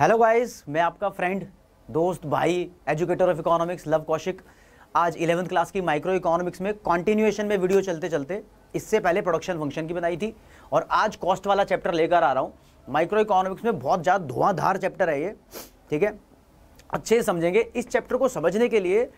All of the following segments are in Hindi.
हेलो गाइस मैं आपका फ्रेंड दोस्त भाई educator of economics Luv Kaushik आज इलेवंथ क्लास की माइक्रो इकोनॉमिक्स में कॉन्टिन्यूएशन में वीडियो चलते चलते इससे पहले प्रोडक्शन फंक्शन की बनाई थी और आज कॉस्ट वाला चैप्टर लेकर आ रहा हूँ माइक्रो इकोनॉमिक्स में बहुत ज़्यादा धुआंधार चैप्टर है ये ठीक है अच्छे से समझेंगे इस चैप्टर को समझने के लिए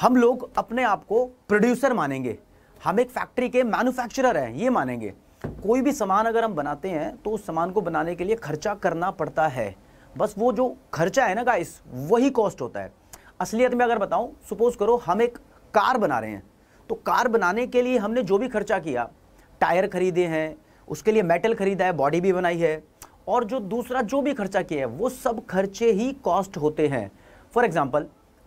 हम लोग अपने आप को प्रोड्यूसर मानेंगे हम एक फैक्ट्री के मैन्युफैक्चरर हैं ये मानेंगे कोई भी सामान अगर हम बनाते हैं तो उस सामान को बनाने के लिए खर्चा करना पड़ता है बस वो जो खर्चा है ना गाइस वही कॉस्ट होता है असलियत में अगर बताऊं सपोज करो हम एक कार बना रहे हैं तो कार बनाने के लिए हमने जो भी खर्चा किया टायर खरीदे हैं उसके लिए मेटल खरीदा है बॉडी भी बनाई है और जो दूसरा जो भी खर्चा किया है वो सब खर्चे ही कॉस्ट होते हैं फॉर एग्ज़ाम्पल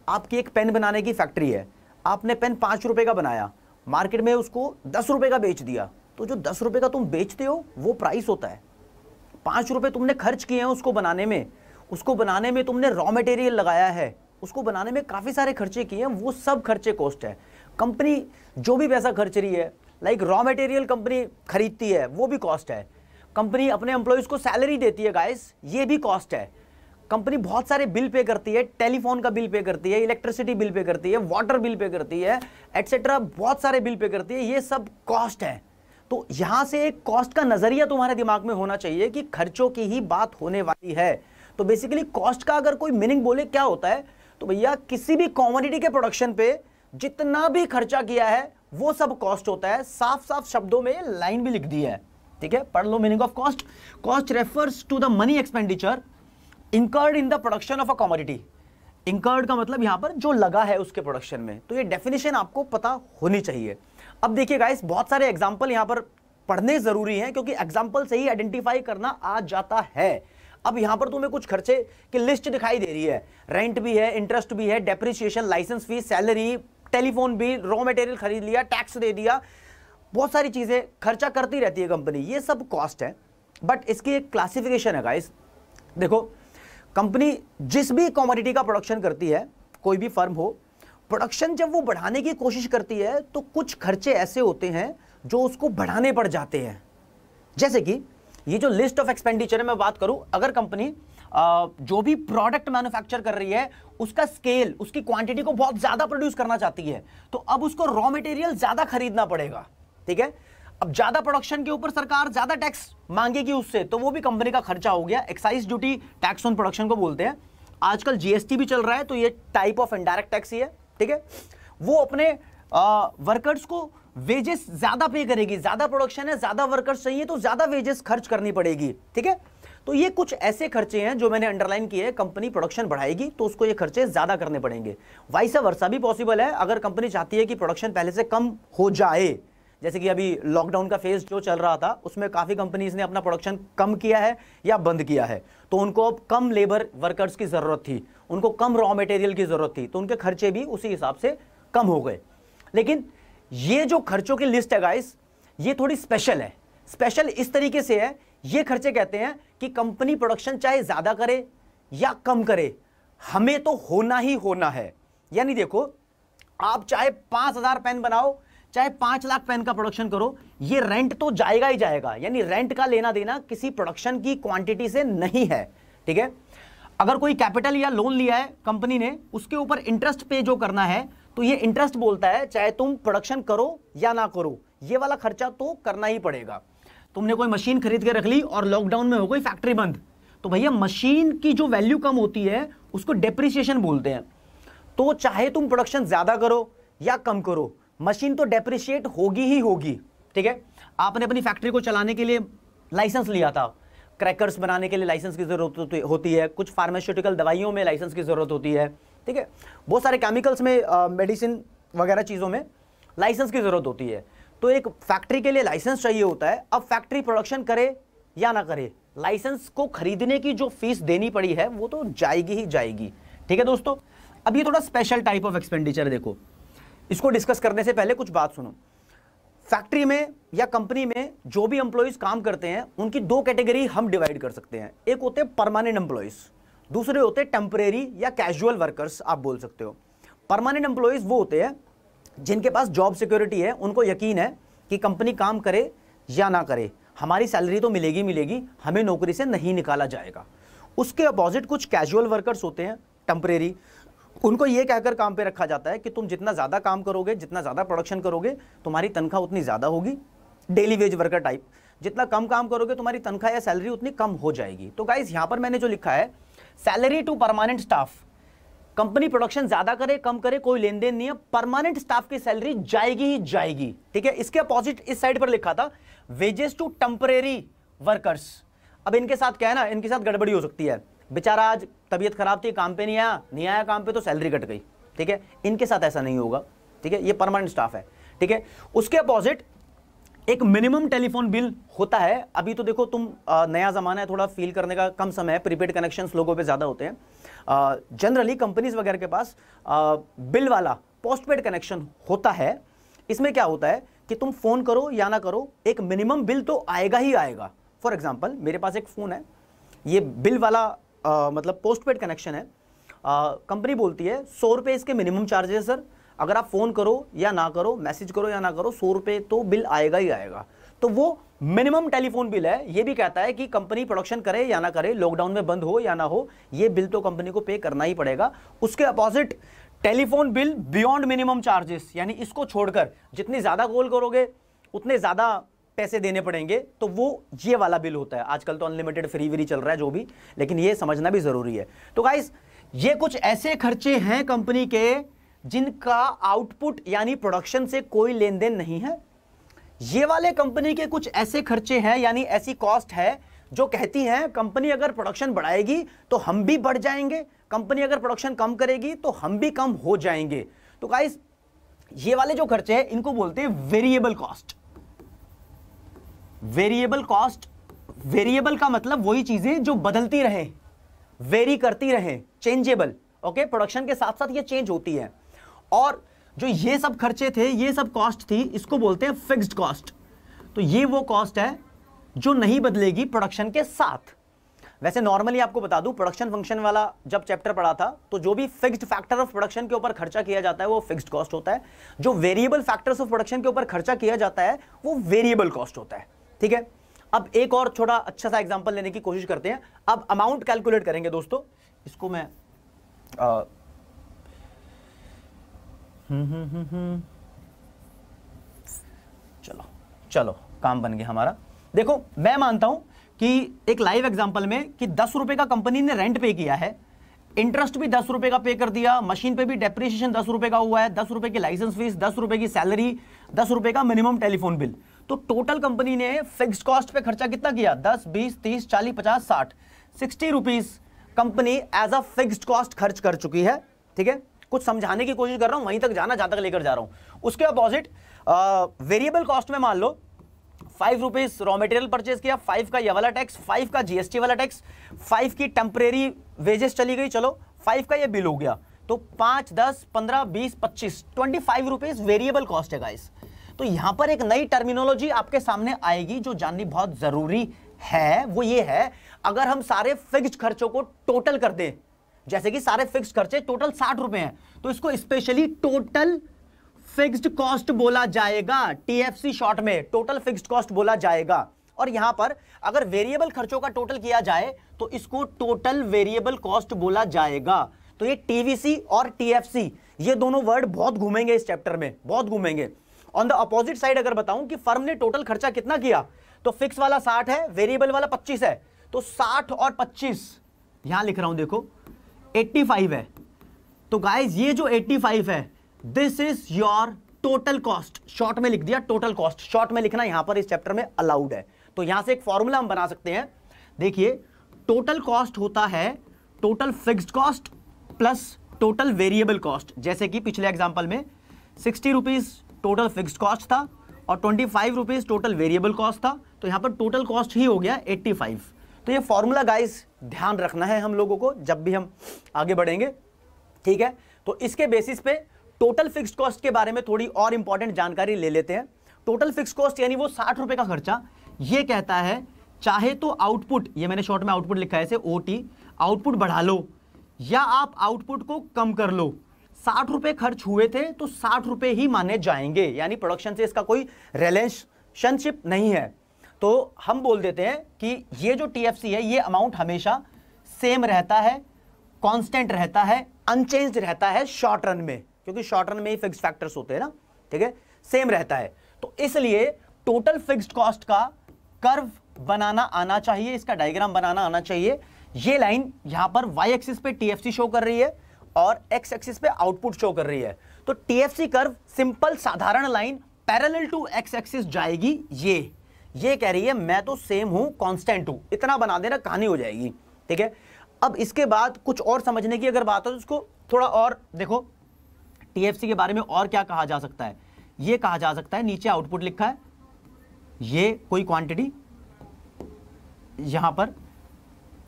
आपकी एक पेन बनाने की फैक्ट्री है आपने पेन पाँच रुपये का बनाया मार्केट में उसको दस रुपये का बेच दिया तो जो दस रुपये का तुम बेचते हो वो प्राइस होता है पाँच रुपये तुमने खर्च किए हैं उसको बनाने में उसको बनाने में तुमने रॉ मटेरियल लगाया है उसको बनाने में काफ़ी सारे खर्चे किए हैं वो सब खर्चे कॉस्ट है कंपनी जो भी पैसा खर्च रही है लाइक रॉ मटेरियल कंपनी खरीदती है वो भी कॉस्ट है कंपनी अपने एम्प्लॉयज़ को सैलरी देती है गाइस ये भी कॉस्ट है कंपनी बहुत सारे बिल पे करती है टेलीफोन का बिल पे करती है इलेक्ट्रिसिटी बिल पे करती है वाटर बिल पे करती है एट्सेट्रा बहुत सारे बिल पे करती है ये सब कॉस्ट है तो यहाँ से एक कॉस्ट का नज़रिया तुम्हारे दिमाग में होना चाहिए कि खर्चों की ही बात होने वाली है तो बेसिकली कॉस्ट का अगर कोई मीनिंग बोले क्या होता है तो भैया किसी भी कॉमोडिटी के प्रोडक्शन पे जितना भी खर्चा किया है वो सब कॉस्ट होता है साफ साफ शब्दों में लाइन भी लिख दी है ठीक है पढ़ लो meaning of cost cost refers to the money expenditure incurred in the production of a commodity incurred का मतलब यहां पर जो लगा है उसके प्रोडक्शन में तो ये डेफिनेशन आपको पता होनी चाहिए अब देखिए गाइस बहुत सारे एग्जाम्पल यहां पर पढ़ने जरूरी हैं क्योंकि एग्जाम्पल से ही आइडेंटिफाई करना आ जाता है अब यहां पर तुम्हें कुछ खर्चे की लिस्ट दिखाई दे रही है रेंट भी है इंटरेस्ट भी है depreciation licence fees salary telephone भी रॉ मटेरियल खरीद लिया टैक्स दे दिया बहुत सारी चीज़ें खर्चा करती रहती है कंपनी ये सब कॉस्ट है बट इसकी एक क्लासिफिकेशन है गाइस देखो कंपनी जिस भी कॉमोडिटी का प्रोडक्शन करती है कोई भी फर्म हो प्रोडक्शन जब वो बढ़ाने की कोशिश करती है तो कुछ खर्चे ऐसे होते हैं जो उसको बढ़ाने पड़ जाते हैं जैसे कि ये जो लिस्ट ऑफ एक्सपेंडिचर मैं बात करूं अगर कंपनी जो भी प्रोडक्ट मैन्युफैक्चर कर रही है उसका स्केल उसकी क्वांटिटी को बहुत ज़्यादा प्रोड्यूस करना चाहती है तो अब उसको रॉ मटेरियल ज़्यादा खरीदना पड़ेगा ठीक है अब ज़्यादा प्रोडक्शन के ऊपर सरकार ज़्यादा टैक्स मांगेगी उससे तो वो भी कंपनी का खर्चा हो गया excise duty tax on production को बोलते हैं आजकल जीएसटी भी चल रहा है तो ये टाइप ऑफ इनडायरेक्ट टैक्स ही है ठीक है वो अपने वर्कर्स को वेजेस ज्यादा पे करेगी ज्यादा प्रोडक्शन है ज्यादा वर्कर्स चाहिए तो ज्यादा वेजेस खर्च करनी पड़ेगी ठीक है तो ये कुछ ऐसे खर्चे हैं जो मैंने अंडरलाइन किए हैं कंपनी प्रोडक्शन बढ़ाएगी तो उसको ये खर्चे ज़्यादा करने पड़ेंगे वाइस वर्षा भी पॉसिबल है अगर कंपनी चाहती है कि प्रोडक्शन पहले से कम हो जाए जैसे कि अभी लॉकडाउन का फेज जो चल रहा था उसमें काफ़ी कंपनीज ने अपना प्रोडक्शन कम किया है या बंद किया है तो उनको अब कम लेबर वर्कर्स की ज़रूरत थी उनको कम रॉ मटेरियल की ज़रूरत थी तो उनके खर्चे भी उसी हिसाब से कम हो गए लेकिन ये जो खर्चों की लिस्ट है गाइस ये थोड़ी स्पेशल है स्पेशल इस तरीके से है ये खर्चे कहते हैं कि कंपनी प्रोडक्शन चाहे ज़्यादा करे या कम करे हमें तो होना ही होना है यानी देखो आप चाहे पांच हज़ार पेन बनाओ चाहे पांच लाख पेन का प्रोडक्शन करो ये रेंट तो जाएगा ही जाएगा यानी रेंट का लेना देना किसी प्रोडक्शन की क्वांटिटी से नहीं है ठीक है अगर कोई कैपिटल या लोन लिया है कंपनी ने उसके ऊपर इंटरेस्ट पे जो करना है तो ये इंटरेस्ट बोलता है चाहे तुम प्रोडक्शन करो या ना करो ये वाला खर्चा तो करना ही पड़ेगा तुमने कोई मशीन खरीद के रख ली और लॉकडाउन में हो गई फैक्ट्री बंद तो भैया मशीन की जो वैल्यू कम होती है उसको डेप्रिसिएशन बोलते हैं तो चाहे तुम प्रोडक्शन ज़्यादा करो या कम करो मशीन तो डेप्रिशिएट होगी ही होगी ठीक है आपने अपनी फैक्ट्री को चलाने के लिए लाइसेंस लिया था क्रैकर्स बनाने के लिए लाइसेंस की ज़रूरत होती है कुछ फार्मास्यूटिकल दवाइयों में लाइसेंस की ज़रूरत होती है ठीक है बहुत सारे केमिकल्स में मेडिसिन वगैरह चीज़ों में लाइसेंस की ज़रूरत होती है तो एक फैक्ट्री के लिए लाइसेंस चाहिए होता है अब फैक्ट्री प्रोडक्शन करे या ना करे लाइसेंस को खरीदने की जो फीस देनी पड़ी है वो तो जाएगी ही जाएगी ठीक है दोस्तों अब ये थोड़ा स्पेशल टाइप ऑफ एक्सपेंडिचर देखो इसको डिस्कस करने से पहले कुछ बात सुनो फैक्ट्री में या कंपनी में जो भी एम्प्लॉयज़ काम करते हैं उनकी दो कैटेगरी हम डिवाइड कर सकते हैं एक होते हैं परमानेंट एम्प्लॉयज़ दूसरे होते हैं टेम्परेरी या कैजुअल वर्कर्स आप बोल सकते हो परमानेंट एम्प्लॉयज़ वो होते हैं जिनके पास जॉब सिक्योरिटी है उनको यकीन है कि कंपनी काम करे या ना करे हमारी सैलरी तो मिलेगी मिलेगी हमें नौकरी से नहीं निकाला जाएगा उसके अपोजिट कुछ कैजुअल वर्कर्स होते हैं टेम्परेरी उनको ये कहकर काम पे रखा जाता है कि तुम जितना ज़्यादा काम करोगे जितना ज़्यादा प्रोडक्शन करोगे तुम्हारी तनख्वाह उतनी ज़्यादा होगी डेली वेज वर्कर टाइप जितना कम काम करोगे तुम्हारी तनख्वाह या सैलरी उतनी कम हो जाएगी तो गाइज यहाँ पर मैंने जो लिखा है salary to permanent staff company production ज्यादा करे कम करे कोई लेन देन नहीं है परमानेंट स्टाफ की सैलरी जाएगी ही जाएगी ठीक है इसके अपोजिट इस साइड पर लिखा था वेजेस टू टेम्परेरी वर्कर्स अब इनके साथ क्या है ना इनके साथ गड़बड़ी हो सकती है बेचारा आज तबीयत खराब थी काम पे नहीं आया नहीं आया काम पे तो सैलरी कट गई ठीक है इनके साथ ऐसा नहीं होगा ठीक है ये परमानेंट स्टाफ है ठीक है उसके अपोजिट एक मिनिमम टेलीफोन बिल होता है अभी तो देखो तुम नया ज़माना है थोड़ा फील करने का कम समय है प्रीपेड कनेक्शन लोगों पर ज़्यादा होते हैं जनरली कंपनीज वगैरह के पास बिल वाला पोस्टपेड कनेक्शन होता है इसमें क्या होता है कि तुम फ़ोन करो या ना करो एक मिनिमम बिल तो आएगा ही आएगा फॉर एग्जाम्पल मेरे पास एक फ़ोन है ये बिल वाला आ, मतलब पोस्टपेड कनेक्शन है कंपनी बोलती है सौ रुपये इसके मिनिमम चार्जेस सर अगर आप फ़ोन करो या ना करो मैसेज करो या ना करो सौ रुपये तो बिल आएगा ही आएगा तो वो मिनिमम टेलीफोन बिल है ये भी कहता है कि कंपनी प्रोडक्शन करे या ना करे लॉकडाउन में बंद हो या ना हो ये बिल तो कंपनी को पे करना ही पड़ेगा उसके opposite telephone bill beyond minimum charges यानी इसको छोड़कर जितनी ज़्यादा कॉल करोगे उतने ज़्यादा पैसे देने पड़ेंगे तो वो ये वाला बिल होता है आजकल तो अनलिमिटेड फ्री वरी चल रहा है जो भी लेकिन ये समझना भी ज़रूरी है तो गाइस ये कुछ ऐसे खर्चे हैं कंपनी के जिनका आउटपुट यानी प्रोडक्शन से कोई लेन देन नहीं है ये वाले कंपनी के कुछ ऐसे खर्चे हैं यानी ऐसी कॉस्ट है जो कहती है कंपनी अगर प्रोडक्शन बढ़ाएगी तो हम भी बढ़ जाएंगे कंपनी अगर प्रोडक्शन कम करेगी तो हम भी कम हो जाएंगे तो गाइस ये वाले जो खर्चे हैं इनको बोलते हैं variable cost variable cost variable का मतलब वही चीजें जो बदलती रहे वेरी करती रहे चेंजेबल ओके प्रोडक्शन के साथ साथ ये चेंज होती है और जो ये सब खर्चे थे ये सब कॉस्ट थी इसको बोलते हैं फिक्स्ड कॉस्ट तो ये वो कॉस्ट है जो नहीं बदलेगी प्रोडक्शन के साथ वैसे नॉर्मली आपको बता दूं प्रोडक्शन फंक्शन वाला जब चैप्टर पढ़ा था तो जो भी फिक्स्ड फैक्टर ऑफ प्रोडक्शन के ऊपर खर्चा किया जाता है वो फिक्स्ड कॉस्ट होता है जो वेरिएबल फैक्टर्स ऑफ प्रोडक्शन के ऊपर खर्चा किया जाता है वो वेरिएबल कॉस्ट होता है ठीक है अब एक और छोटा अच्छा सा एग्जाम्पल लेने की कोशिश करते हैं अब अमाउंट कैलकुलेट करेंगे दोस्तों इसको मैं आ, चलो चलो काम बन गया हमारा देखो मैं मानता हूं कि एक लाइव एग्जांपल में कि दस रुपए का कंपनी ने रेंट पे किया है इंटरेस्ट भी दस रुपए का पे कर दिया मशीन पे भी डेप्रीशिएशन दस रुपए का हुआ है दस रुपए की लाइसेंस फीस दस रुपए की सैलरी दस रुपए का मिनिमम टेलीफोन बिल तो टोटल कंपनी ने फिक्स कॉस्ट पे खर्चा कितना किया दस बीस तीस चालीस पचास साठ sixty rupees company as a fix cost खर्च कर चुकी है ठीक है कुछ समझाने की कोशिश कर रहा हूं वहीं तक जाना जहां तक लेकर जा रहा हूं उसके अपोजिट वेरिएबल कॉस्ट में मान लो five rupees raw material purchase किया फाइव का ये वाला टैक्स फाइव का जीएसटी वाला टैक्स फाइव की टेम्परेरी वेजेस चली गई चलो फाइव का ये बिल हो गया तो पांच दस पंद्रह बीस पच्चीस twenty five rupees variable cost है गाइस तो यहां पर एक नई टर्मिनोलॉजी आपके सामने आएगी जो जाननी बहुत ज़रूरी है वो ये है अगर हम सारे फिक्स खर्चों को टोटल कर दें जैसे कि सारे फिक्स खर्चे टोटल साठ रुपए हैं तो इसको स्पेशली टोटल फिक्स्ड कॉस्ट बोला जाएगा टीएफसी शॉर्ट में टोटल फिक्स्ड कॉस्ट बोला जाएगा और यहां पर अगर वेरिएबल खर्चों का टोटल किया जाए तो इसको टोटल वेरिएबल कॉस्ट बोला जाएगा तो ये टीवीसी और टीएफसी ये दोनों वर्ड बहुत घूमेंगे इस चैप्टर में बहुत घूमेंगे ऑन द अपोजिट साइड अगर बताऊं कि फर्म ने टोटल खर्चा कितना किया तो फिक्स वाला साठ है वेरिएबल वाला पच्चीस है तो साठ और पच्चीस यहां लिख रहा हूं देखो एट्टी फाइव है तो गाइज ये जो एट्टी फाइव है this is your total cost short में लिख दिया टोटल कॉस्ट शॉर्ट में लिखना यहां पर इस चैप्टर में अलाउड है तो यहां से एक फॉर्मूला हम बना सकते हैं देखिए टोटल कॉस्ट होता है total fixed cost plus total variable cost जैसे कि पिछले एग्जाम्पल में sixty rupees total fixed cost था और twenty five rupees total variable cost था तो यहां पर टोटल कॉस्ट ही हो गया एट्टी फाइव तो ये फॉर्मूला गाइस ध्यान रखना है हम लोगों को जब भी हम आगे बढ़ेंगे ठीक है तो इसके बेसिस पे टोटल फिक्स कॉस्ट के बारे में थोड़ी और इंपॉर्टेंट जानकारी ले लेते हैं टोटल फिक्स कॉस्ट यानी वो साठ रुपए का खर्चा ये कहता है चाहे तो आउटपुट ये मैंने शॉर्ट में आउटपुट लिखा है इसे ओ आउटपुट बढ़ा लो या आप आउटपुट को कम कर लो साठ रुपए खर्च हुए थे तो साठ रुपए ही माने जाएंगे यानी प्रोडक्शन से इसका कोई रिलेशनशिप नहीं है तो हम बोल देते हैं कि ये जो टी है ये अमाउंट हमेशा सेम रहता है कांस्टेंट रहता है अनचेंज रहता है शॉर्ट रन में क्योंकि शॉर्ट रन में ही फिक्स फैक्टर्स होते हैं ना ठीक है सेम रहता है तो इसलिए टोटल फिक्स्ड कॉस्ट का कर्व बनाना आना चाहिए इसका डायग्राम बनाना आना चाहिए ये लाइन यहां पर वाई एक्सिस पे टीएफसी शो कर रही है और एक्स एक्सिस पे आउटपुट शो कर रही है तो टीएफसी कर्व सिंपल साधारण line parallel to X axis जाएगी ये ये कह रही है मैं तो सेम हूं कॉन्स्टेंट हूं इतना बना देना कहानी हो जाएगी ठीक है अब इसके बाद कुछ और समझने की अगर बात हो तो उसको थोड़ा और देखो टीएफसी के बारे में और क्या कहा जा सकता है ये कहा जा सकता है नीचे आउटपुट लिखा है ये कोई क्वांटिटी यहां पर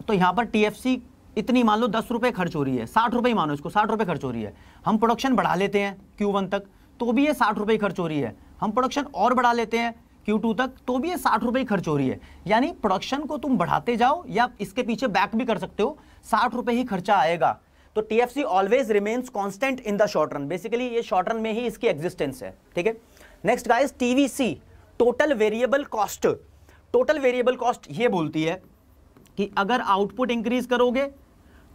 तो यहां पर टीएफसी इतनी मान लो दस रुपए खर्च हो रही है साठ रुपये मानो इसको साठ रुपए खर्च हो रही है हम प्रोडक्शन बढ़ा लेते हैं क्यू वन तक तो भी ये साठ रुपए खर्च हो रही है हम प्रोडक्शन और बढ़ा लेते हैं Q2 तक तो भी ये साठ रुपये खर्च हो रही है यानी प्रोडक्शन को तुम बढ़ाते जाओ या इसके पीछे बैक भी कर सकते हो साठ रुपये ही खर्चा आएगा तो T F C always remains constant in the short run basically ये शॉर्ट रन में ही इसकी एग्जिस्टेंस है ठीक है next we see total variable cost total variable cost ये बोलती है कि अगर आउटपुट इंक्रीज करोगे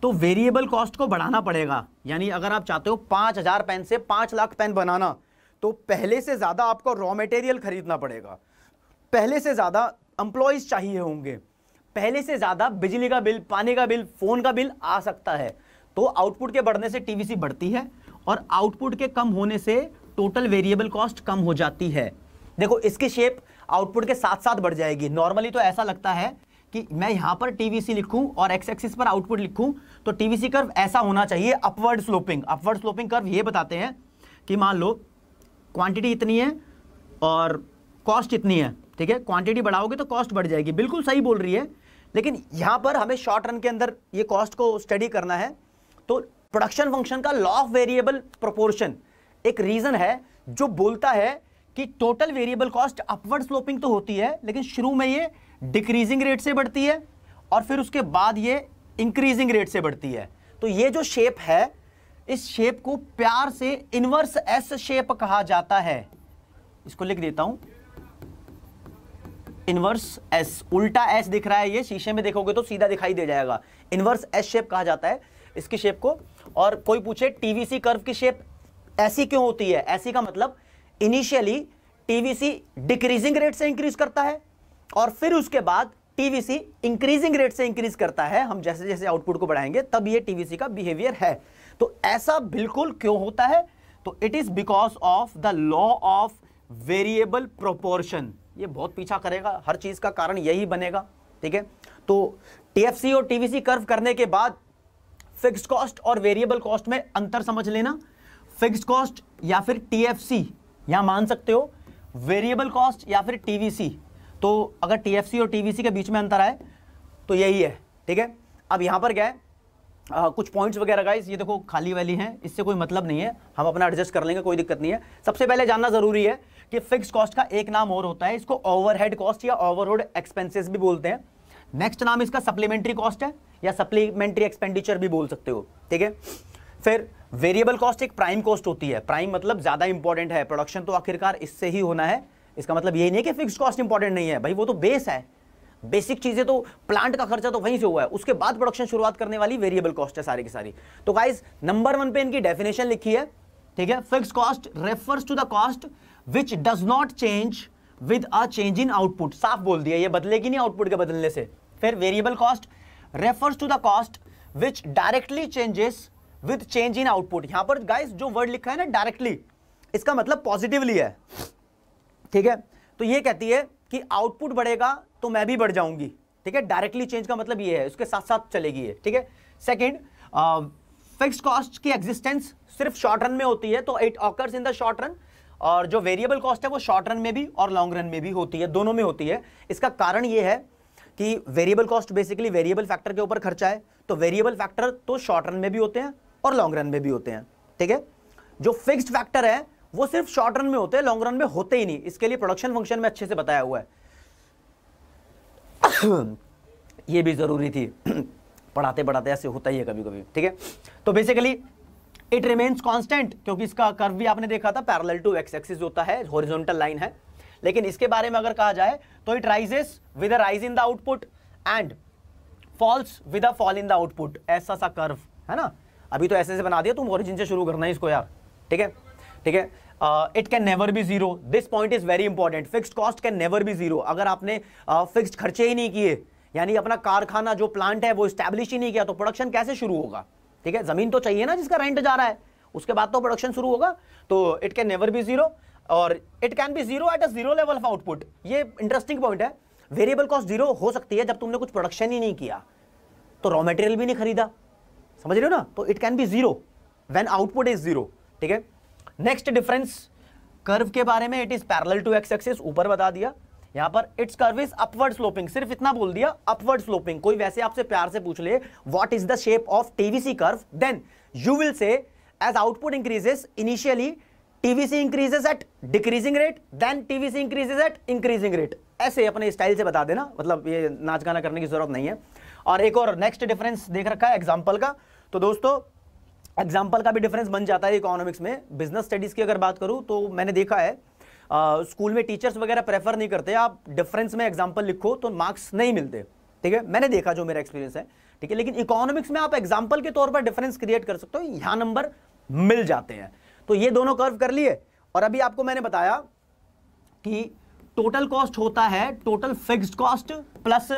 तो वेरिएबल कॉस्ट को बढ़ाना पड़ेगा यानी अगर आप चाहते हो पाँच हज़ार पेन से पाँच लाख पेन बनाना तो पहले से ज़्यादा आपको रॉ मटेरियल खरीदना पड़ेगा पहले से ज़्यादा एम्प्लॉयज़ चाहिए होंगे पहले से ज़्यादा बिजली का बिल पानी का बिल फ़ोन का बिल आ सकता है तो आउटपुट के बढ़ने से टीवीसी बढ़ती है और आउटपुट के कम होने से टोटल वेरिएबल कॉस्ट कम हो जाती है देखो इसकी शेप आउटपुट के साथ साथ बढ़ जाएगी नॉर्मली तो ऐसा लगता है कि मैं यहाँ पर टीवीसी लिखूं और एक्स एक्सिस पर आउटपुट लिखूं तो टीवीसी कर्व ऐसा होना चाहिए upward sloping upward sloping curve ये बताते हैं कि मान लो क्वांटिटी इतनी है और कॉस्ट इतनी है ठीक है क्वांटिटी बढ़ाओगे तो कॉस्ट बढ़ जाएगी बिल्कुल सही बोल रही है लेकिन यहाँ पर हमें शॉर्ट रन के अंदर ये कॉस्ट को स्टडी करना है तो प्रोडक्शन फंक्शन का लॉ ऑफ वेरिएबल प्रोपोर्शन एक रीज़न है जो बोलता है कि total variable cost upward sloping तो होती है लेकिन शुरू में ये डिक्रीजिंग रेट से बढ़ती है और फिर उसके बाद ये इंक्रीजिंग रेट से बढ़ती है तो ये जो शेप है इस शेप को प्यार से इनवर्स एस शेप कहा जाता है इसको लिख देता हूं इनवर्स एस उल्टा एस दिख रहा है ये शीशे में देखोगे तो सीधा दिखाई दे जाएगा इनवर्स एस शेप कहा जाता है इसकी शेप को और कोई पूछे टीवीसी कर्व की शेप ऐसी क्यों होती है ऐसी का मतलब इनिशियली टीवीसी डिक्रीजिंग रेट से इंक्रीज करता है और फिर उसके बाद टीवीसी इंक्रीजिंग रेट से इंक्रीज करता है हम जैसे जैसे आउटपुट को बढ़ाएंगे तब ये टीवीसी का बिहेवियर है तो ऐसा बिल्कुल क्यों होता है तो it is because of the law of variable proportion ये बहुत पीछा करेगा हर चीज़ का कारण यही बनेगा ठीक है तो टीएफसी और टीवीसी कर्व करने के बाद फिक्स कॉस्ट और वेरिएबल कॉस्ट में अंतर समझ लेना फिक्स कॉस्ट या फिर टीएफसी या मान सकते हो वेरिएबल कॉस्ट या फिर टीवीसी तो अगर टीएफसी और टीवीसी के बीच में अंतर आए तो यही है ठीक है अब यहां पर क्या है आ, कुछ पॉइंट्स वगैरह गाइस ये देखो खाली वाली हैं इससे कोई मतलब नहीं है हम अपना एडजस्ट कर लेंगे कोई दिक्कत नहीं है सबसे पहले जानना ज़रूरी है कि फिक्स कॉस्ट का एक नाम और होता है इसको ओवरहेड कॉस्ट या ओवरहेड एक्सपेंसेस भी बोलते हैं नेक्स्ट नाम इसका सप्लीमेंट्री कॉस्ट है या सप्लीमेंट्री एक्सपेंडिचर भी बोल सकते हो ठीक है फिर वेरिएबल कॉस्ट एक प्राइम कॉस्ट होती है प्राइम मतलब ज़्यादा इंपॉर्टेंट है प्रोडक्शन तो आखिरकार इससे ही होना है इसका मतलब ये नहीं है कि फिक्स कॉस्ट इंपॉर्टेंट नहीं है भाई वो तो बेस है बेसिक चीज़ें तो प्लांट का खर्चा तो वहीं से हुआ है उसके बाद प्रोडक्शन शुरुआत करने वाली वेरिएबल कॉस्ट है सारी की सारी तो गाइज नंबर वन पे इनकी डेफिनेशन लिखी है ठीक है fix cost refers to the cost which does not change with a change in output साफ बोल दिया ये बदलेगी नहीं आउटपुट के बदलने से फिर variable cost refers to the cost which directly changes with change in output यहां पर गाइज जो वर्ड लिखा है ना डायरेक्टली इसका मतलब पॉजिटिवली है ठीक है तो ये कहती है कि आउटपुट बढ़ेगा तो मैं भी बढ़ जाऊंगी ठीक है डायरेक्टली चेंज का मतलब ये है उसके साथ साथ चलेगी ये ठीक है सेकेंड फिक्स कॉस्ट की एग्जिस्टेंस सिर्फ शॉर्ट रन में होती है तो it occurs in the short run और जो वेरिएबल कॉस्ट है वो शॉर्ट रन में भी और लॉन्ग रन में भी होती है दोनों में होती है इसका कारण ये है कि variable cost basically variable factor के ऊपर खर्चा है तो वेरिएबल फैक्टर तो शॉर्ट रन में भी होते हैं और लॉन्ग रन में भी होते हैं ठीक है जो फिक्स्ड फैक्टर है वो सिर्फ शॉर्ट रन में होते हैं लॉन्ग रन में होते ही नहीं इसके लिए प्रोडक्शन फंक्शन में अच्छे से बताया हुआ है ये भी ज़रूरी थी पढ़ाते पढ़ाते ऐसे होता ही है कभी कभी ठीक है तो बेसिकली इट रिमेन्स कॉन्स्टेंट क्योंकि इसका कर्व भी आपने देखा था पैरल टू एक्स एक्सिस होता है हॉरिजॉन्टल लाइन है लेकिन इसके बारे में अगर कहा जाए तो it rises with a rise in the output and falls with a fall in the output ऐसा सा कर्व है ना अभी तो ऐसे से बना दिया तुम ओरिजिन से शुरू करना है इसको यार ठीक है ठीक है it can never be zero this point is very important fix cost can never be zero अगर आपने फिक्स uh, खर्चे ही नहीं किए यानी अपना कारखाना जो प्लांट है वो स्टैब्लिश ही नहीं किया तो प्रोडक्शन कैसे शुरू होगा ठीक है जमीन तो चाहिए ना जिसका रेंट जा रहा है उसके बाद तो प्रोडक्शन शुरू होगा तो it can never be zero और it can be zero at a zero level of output ये इंटरेस्टिंग पॉइंट है वेरिएबल कॉस्ट जीरो हो सकती है जब तुमने कुछ प्रोडक्शन ही नहीं किया तो रॉ मटेरियल भी नहीं खरीदा समझ रहे हो ना तो it can be zero when output is zero ठीक है नेक्स्ट डिफरेंस कर्व के बारे में it is parallel to X axis ऊपर बता दिया यहां पर it's curve is upward sloping सिर्फ इतना बोल दिया अपवर्ड स्लोपिंग कोई वैसे आपसे प्यार से पूछ ले what is the shape of TVC curve then you will say as output increases initially TVC increases at decreasing rate then TVC increases at increasing rate ऐसे अपने स्टाइल से बता देना मतलब ये नाच गाना करने की जरूरत नहीं है और एक और नेक्स्ट डिफरेंस देख रखा है एग्जाम्पल का तो दोस्तों एग्जाम्पल का भी डिफरेंस बन जाता है इकोनॉमिक्स में बिजनेस स्टडीज़ की अगर बात करूँ तो मैंने देखा है स्कूल में टीचर्स वगैरह प्रेफर नहीं करते आप डिफरेंस में एग्जाम्पल लिखो तो मार्क्स नहीं मिलते ठीक है मैंने देखा जो मेरा एक्सपीरियंस है ठीक है लेकिन इकोनॉमिक्स में आप एग्जाम्पल के तौर पर डिफरेंस क्रिएट कर सकते हो यहाँ नंबर मिल जाते हैं तो ये दोनों कर्व कर लिए और अभी आपको मैंने बताया कि टोटल कॉस्ट होता है total fixed cost plus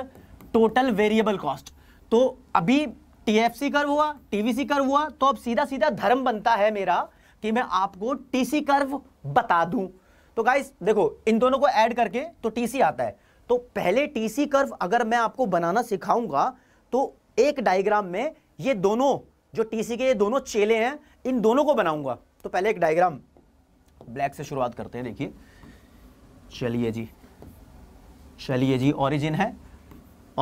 total variable cost तो अभी टीएफसी कर्व हुआ टीवीसी कर्व हुआ तो अब सीधा सीधा धर्म बनता है मेरा कि मैं आपको टीसी कर्व बता दूं तो गाइस देखो इन दोनों को ऐड करके तो टीसी आता है तो पहले टीसी कर्व अगर मैं आपको बनाना सिखाऊंगा तो एक डायग्राम में ये दोनों जो टीसी के ये दोनों चेले हैं इन दोनों को बनाऊंगा तो पहले एक डायग्राम ब्लैक से शुरुआत करते हैं देखिए चलिए जी चलिए जी ओरिजिन है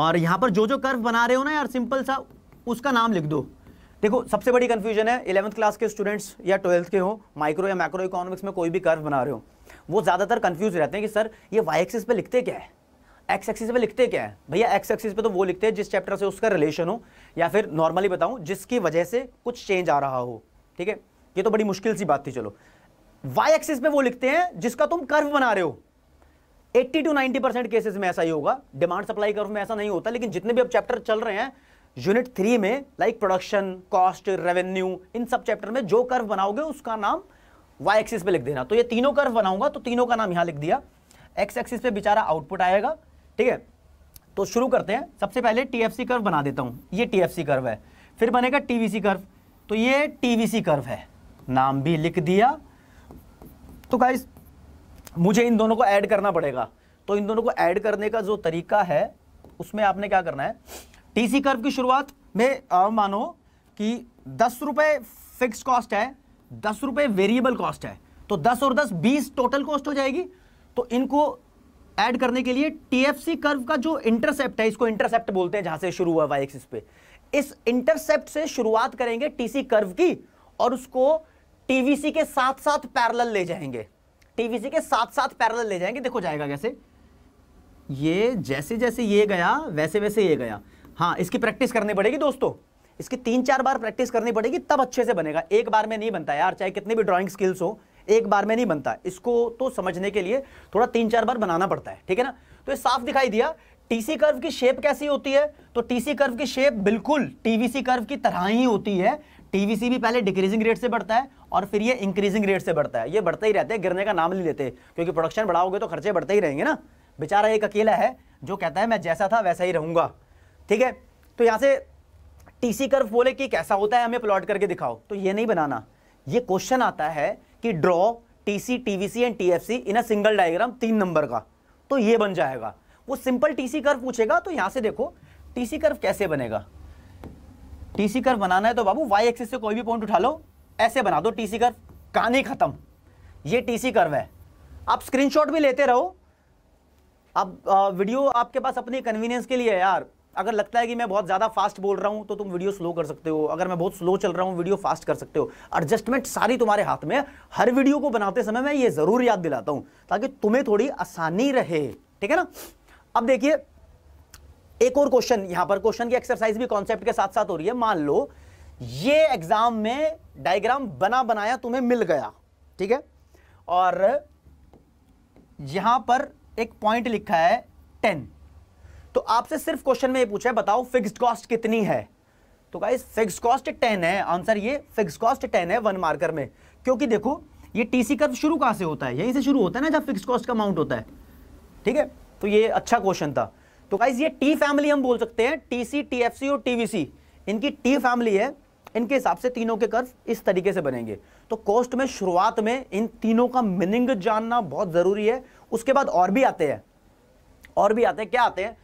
और यहां पर जो जो कर्व बना रहे हो ना यार सिंपल सा उसका नाम लिख दो देखो सबसे बड़ी कन्फ्यूजन है इलेवंथ क्लास के स्टूडेंट्स या ट्वेल्थ के हो माइक्रो या मैक्रो इकोनॉमिक्स में कोई भी कर्व बना रहे हो वो ज़्यादातर कन्फ्यूज रहते हैं कि सर ये वाई एक्सिस पे लिखते क्या है एक्स एक्सिस पे लिखते क्या है भैया एक्स एक्सिस पे तो वो लिखते हैं जिस चैप्टर से उसका रिलेशन हो या फिर नॉर्मली बताऊँ जिसकी वजह से कुछ चेंज आ रहा हो ठीक है ये तो बड़ी मुश्किल सी बात थी चलो वाई एक्सिस पे वो लिखते हैं जिसका तुम कर्व बना रहे हो 80 टू 90 परसेंट केसेस में ऐसा ही होगा डिमांड सप्लाई कर्व में ऐसा नहीं होता लेकिन जितने भी अब चैप्टर चल रहे हैं यूनिट थ्री में लाइक प्रोडक्शन कॉस्ट रेवेन्यू इन सब चैप्टर में जो कर्व बनाओगे उसका नाम वाई एक्सिस पे लिख देना तो ये तीनों कर्व बनाऊंगा तो तीनों का नाम यहां लिख दिया एक्स एक्सिस पे बेचारा आउटपुट आएगा ठीक है तो शुरू करते हैं सबसे पहले टीएफसी कर्व बना देता हूं ये टीएफसी कर्व है फिर बनेगा टीवीसी कर्व तो ये टीवीसी कर्व है नाम भी लिख दिया तो गाइस मुझे इन दोनों को ऐड करना पड़ेगा तो इन दोनों को ऐड करने का जो तरीका है उसमें आपने क्या करना है टीसी कर्व की शुरुआत में मानो कि दस रुपए फिक्स कॉस्ट है दस रुपए वेरिएबल कॉस्ट है तो दस और दस बीस टोटल कॉस्ट हो जाएगी तो इनको ऐड करने के लिए टीएफसी कर्व का जो इंटरसेप्ट है इसको इंटरसेप्ट बोलते हैं जहां से शुरू हुआ वाई एक्सिस पे इस इंटरसेप्ट से शुरुआत करेंगे टीसी कर्व की और उसको टीवीसी के साथ साथ पैरेलल ले जाएंगे टीवीसी के साथ साथ पैरेलल ले जाएंगे देखो जाएगा कैसे ये जैसे जैसे ये गया वैसे वैसे ये गया हाँ इसकी प्रैक्टिस करनी पड़ेगी दोस्तों इसकी तीन चार बार प्रैक्टिस करनी पड़ेगी तब अच्छे से बनेगा एक बार में नहीं बनता यार चाहे कितने भी ड्राइंग स्किल्स हो एक बार में नहीं बनता इसको तो समझने के लिए थोड़ा तीन चार बार बनाना पड़ता है ठीक है ना तो ये साफ दिखाई दिया टीसी कर्व की शेप कैसी होती है तो टीसी कर्व की शेप बिल्कुल टीवीसी कर्व की तरह ही होती है टीवीसी भी पहले डिक्रीजिंग रेट से बढ़ता है और फिर ये इंक्रीजिंग रेट से बढ़ता है ये बढ़ते ही रहते हैं गिरने का नाम नहीं लेते क्योंकि प्रोडक्शन बढ़ाओगे तो खर्चे बढ़ते ही रहेंगे ना बेचारा एक अकेला है जो कहता है मैं जैसा था वैसा ही रहूंगा ठीक है तो यहां से टीसी कर्व बोले कि कैसा होता है हमें प्लॉट करके दिखाओ तो ये नहीं बनाना ये क्वेश्चन आता है कि draw TC TVC and TFC in a single diagram तीन नंबर का तो ये बन जाएगा वो सिंपल टीसी कर्व पूछेगा तो यहां से देखो टीसी कर्व कैसे बनेगा टीसी कर्व बनाना है तो बाबू वाई एक्सिस से कोई भी पॉइंट उठा लो ऐसे बना दो टीसी कर्व कहानी खत्म ये टीसी कर्व है आप स्क्रीनशॉट भी लेते रहो अब वीडियो आपके पास अपनी कन्वीनियंस के लिए है यार अगर लगता है कि मैं बहुत ज़्यादा फास्ट बोल रहा हूँ तो तुम वीडियो स्लो कर सकते हो अगर मैं बहुत स्लो चल रहा हूँ वीडियो फास्ट कर सकते हो एडजस्टमेंट सारी तुम्हारे हाथ में हर वीडियो को बनाते समय मैं ये ज़रूर याद दिलाता हूँ ताकि तुम्हें थोड़ी आसानी रहे ठीक है ना अब देखिए एक और क्वेश्चन यहां पर क्वेश्चन की एक्सरसाइज भी कॉन्सेप्ट के साथ साथ हो रही है मान लो ये एग्जाम में डायग्राम बना बनाया तुम्हें मिल गया ठीक है और यहां पर एक पॉइंट लिखा है टेन तो आपसे सिर्फ क्वेश्चन में ये पूछा है बताओ फिक्स्ड कॉस्ट कितनी है तो गाइस फिक्स कॉस्ट टेन है आंसर ये फिक्स कॉस्ट टेन है वन मार्कर में क्योंकि देखो ये टीसी कर्व शुरू कहां से होता है यहीं से शुरू होता है ना जब फिक्स कॉस्ट का अमाउंट होता है ठीक है तो ये अच्छा क्वेश्चन था तो गाइज ये टी फैमिली हम बोल सकते हैं टीसी टीएफसी और टीवीसी इनकी टी फैमिली है इनके हिसाब से तीनों के कर्व इस तरीके से बनेंगे तो कॉस्ट में शुरुआत में इन तीनों का मीनिंग जानना बहुत ज़रूरी है उसके बाद और भी आते हैं और भी आते हैं क्या आते हैं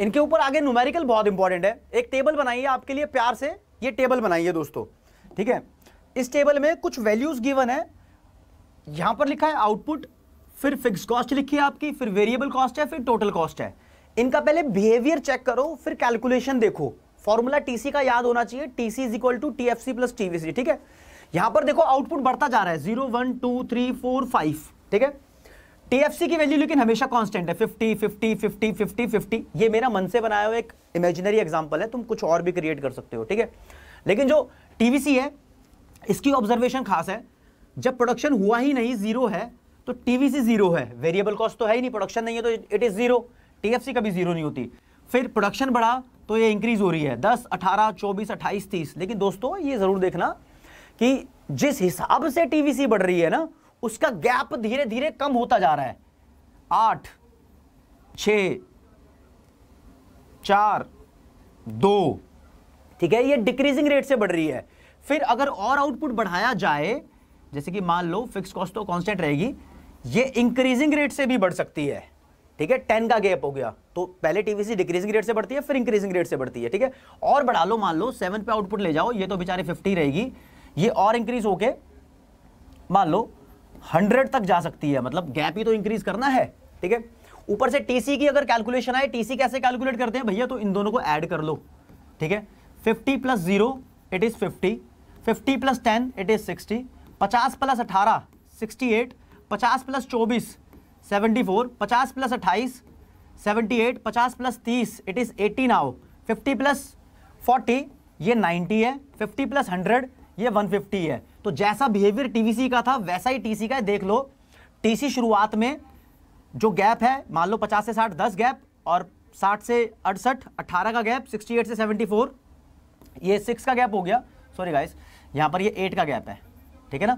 इनके ऊपर आगे न्यूमेरिकल बहुत इंपॉर्टेंट है एक टेबल बनाइए आपके लिए प्यार से ये टेबल बनाइए दोस्तों ठीक है इस टेबल में कुछ वैल्यूज गिवन है यहां पर लिखा है आउटपुट फिर फिक्स कॉस्ट लिखी है आपकी फिर वेरिएबल कॉस्ट है फिर टोटल कॉस्ट है इनका पहले बिहेवियर चेक करो फिर कैलकुलेशन देखो फॉर्मूला टीसी का याद होना चाहिए TC is equal to T F C plus TVC ठीक है यहां पर देखो आउटपुट बढ़ता जा रहा है zero one two three four five ठीक है टीएफसी की वैल्यू लेकिन हमेशा कांस्टेंट है 50 50 50 50 50 ये मेरा मन से बनाया हुआ एक इमेजिनरी एग्जांपल है तुम कुछ और भी क्रिएट कर सकते हो ठीक है लेकिन जो टीवीसी है इसकी ऑब्जर्वेशन खास है जब प्रोडक्शन हुआ ही नहीं जीरो है तो टीवीसी जीरो है वेरिएबल कॉस्ट तो है ही नहीं प्रोडक्शन नहीं है तो इट इज़ जीरो टीएफसी कभी जीरो नहीं होती फिर प्रोडक्शन बढ़ा तो ये इंक्रीज हो रही है दस अठारह चौबीस अट्ठाईस तीस लेकिन दोस्तों ये ज़रूर देखना कि जिस हिसाब से टीवीसी बढ़ रही है ना उसका गैप धीरे धीरे कम होता जा रहा है आठ छ चार दो ठीक है ये डिक्रीजिंग रेट से बढ़ रही है फिर अगर और आउटपुट बढ़ाया जाए जैसे कि मान लो फिक्स कॉस्ट तो कांस्टेंट रहेगी ये इंक्रीजिंग रेट से भी बढ़ सकती है ठीक है टेन का गैप हो गया तो पहले टीवीसी डिक्रीजिंग रेट से बढ़ती है फिर इंक्रीजिंग रेट से बढ़ती है ठीक है और बढ़ा लो मान लो सेवन पे आउटपुट ले जाओ ये तो बेचारे फिफ्टी रहेगी ये और इंक्रीज होके मान लो हंड्रेड तक जा सकती है मतलब गैप ही तो इंक्रीज करना है ठीक है ऊपर से टीसी की अगर कैलकुलेशन आए टीसी कैसे कैलकुलेट करते हैं भैया तो इन दोनों को ऐड कर लो ठीक है fifty plus zero it is fifty fifty plus ten it is sixty पचास प्लस अठारह सिक्सटी एट पचास प्लस चौबीस सेवेंटी फोर पचास प्लस अट्ठाईस सेवेंटी एट पचास प्लस तीस it is eighty now fifty plus forty ये नाइन्टी है फिफ्टी प्लस हंड्रेड ये वन फिफ्टी है तो जैसा बिहेवियर टीवीसी का था वैसा ही टीसी का देख लो टीसी शुरुआत में जो गैप है मान लो पचास से साठ दस गैप और साठ से अड़सठ अट्ठारह का गैप सिक्सटी एट से सेवेंटी फोर ये सिक्स का गैप हो गया सॉरी गाइस यहाँ पर ये एट का गैप है ठीक है ना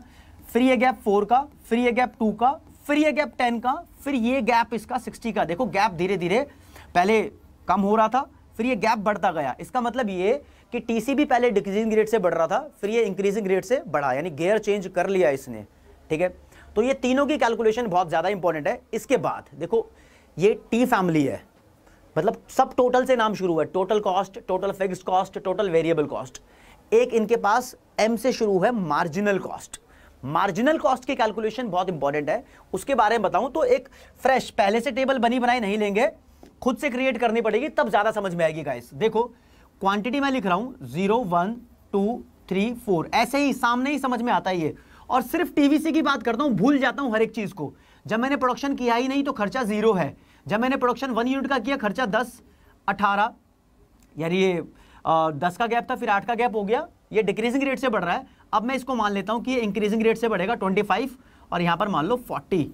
फिर ये गैप फोर का फिर ये गैप टू का फिर ये गैप टेन का फिर ये गैप इसका सिक्सटी का देखो गैप धीरे धीरे पहले कम हो रहा था फिर ये गैप बढ़ता गया इसका मतलब ये कि टीसीबी पहले डिक्रीजिंग रेट से बढ़ रहा था फिर ये इंक्रीजिंग रेट से बढ़ा यानी गेयर चेंज कर लिया इसने ठीक है तो ये तीनों की कैलकुलेशन बहुत ज़्यादा इंपॉर्टेंट है इसके बाद देखो ये टी फैमिली है मतलब सब टोटल से नाम शुरू है total cost total fix cost total variable cost एक इनके पास एम से शुरू है मार्जिनल कॉस्ट मार्जिनल कॉस्ट की कैलकुलेशन बहुत इंपॉर्टेंट है उसके बारे में बताऊं तो एक फ्रेश पहले से टेबल बनी बनाई नहीं लेंगे खुद से क्रिएट करनी पड़ेगी तब ज़्यादा समझ में आएगी गाइस देखो क्वांटिटी मैं लिख रहा हूं zero one two three four ऐसे ही सामने ही समझ में आता है ये और सिर्फ टीवीसी की बात करता हूं भूल जाता हूँ हर एक चीज़ को जब मैंने प्रोडक्शन किया ही नहीं तो खर्चा जीरो है जब मैंने प्रोडक्शन वन यूनिट का किया खर्चा दस अठारह यानी ये आ, दस का गैप था फिर आठ का गैप हो गया ये डिक्रीजिंग रेट से बढ़ रहा है अब मैं इसको मान लेता हूँ कि ये इंक्रीजिंग रेट से बढ़ेगा ट्वेंटी फाइव और यहां पर मान लो फोर्टी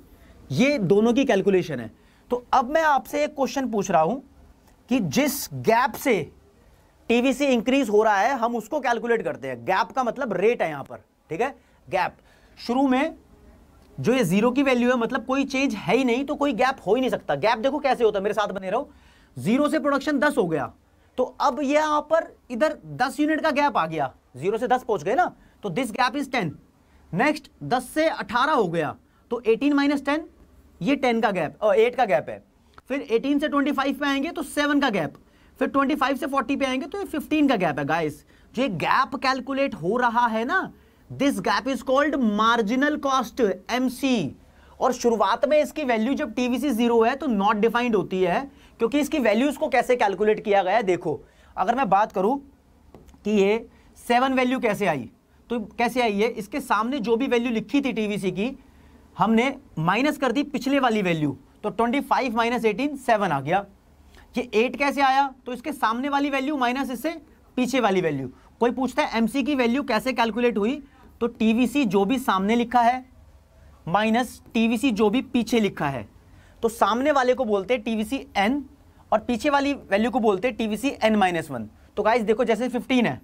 ये दोनों की कैलकुलेशन है तो अब मैं आपसे एक क्वेश्चन पूछ रहा हूं कि जिस गैप से टीवीसी इंक्रीज हो रहा है हम उसको कैलकुलेट करते हैं गैप का मतलब रेट है यहां पर ठीक है गैप शुरू में जो ये जीरो की वैल्यू है मतलब कोई चेंज है ही नहीं तो कोई गैप हो ही नहीं सकता गैप देखो कैसे होता है मेरे साथ बने रहो जीरो से प्रोडक्शन दस हो गया तो अब यहां पर इधर दस यूनिट का गैप आ गया जीरो से दस पहुंच गए ना तो this gap is ten next दस से अठारह हो गया तो एटीन माइनस टेन ये टेन का गैप एट का गैप है फिर एटीन से ट्वेंटी फाइव पे आएंगे तो सेवन का गैप फिर 25 से 40 पे आएंगे तो ये 15 का गैप है गाइस जो ये गैप कैलकुलेट हो रहा है ना this gap is called marginal cost M और शुरुआत में इसकी वैल्यू जब टीवीसी जीरो है तो नॉट डिफाइंड होती है क्योंकि इसकी वैल्यूज को कैसे कैलकुलेट किया गया है देखो अगर मैं बात करूं कि ये सेवन वैल्यू कैसे आई तो कैसे आई है इसके सामने जो भी वैल्यू लिखी थी टीवीसी की हमने माइनस कर दी पिछले वाली वैल्यू तो 25 फाइव माइनस एटीन सेवन आ गया ये एट कैसे आया तो इसके सामने वाली वैल्यू माइनस इससे पीछे वाली वैल्यू कोई पूछता है एमसी की वैल्यू कैसे कैलकुलेट हुई तो टीवीसी जो भी सामने लिखा है माइनस टीवीसी जो भी पीछे लिखा है तो सामने वाले को बोलते हैं टीवीसी एन और पीछे वाली वैल्यू को बोलते हैं टीवीसी एन माइनस वन तो गाइज देखो जैसे फिफ्टीन है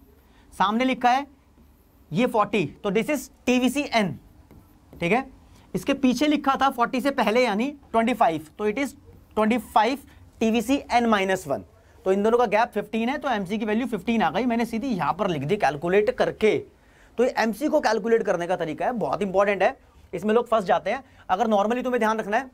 सामने लिखा है ये फोर्टी तो दिस इज टीवीसी एन ठीक है इसके पीछे लिखा था फोर्टी से पहले यानी ट्वेंटी फाइव तो it is twenty five TVC N minus one तो इन दोनों का गैप 15 है तो एमसी की वैल्यू 15 आ गई मैंने सीधी यहां पर लिख दी कैलकुलेट करके तो एमसी को कैलकुलेट करने का तरीका है बहुत इंपॉर्टेंट है इसमें लोग फंस जाते हैं अगर नॉर्मली तुम्हें ध्यान रखना है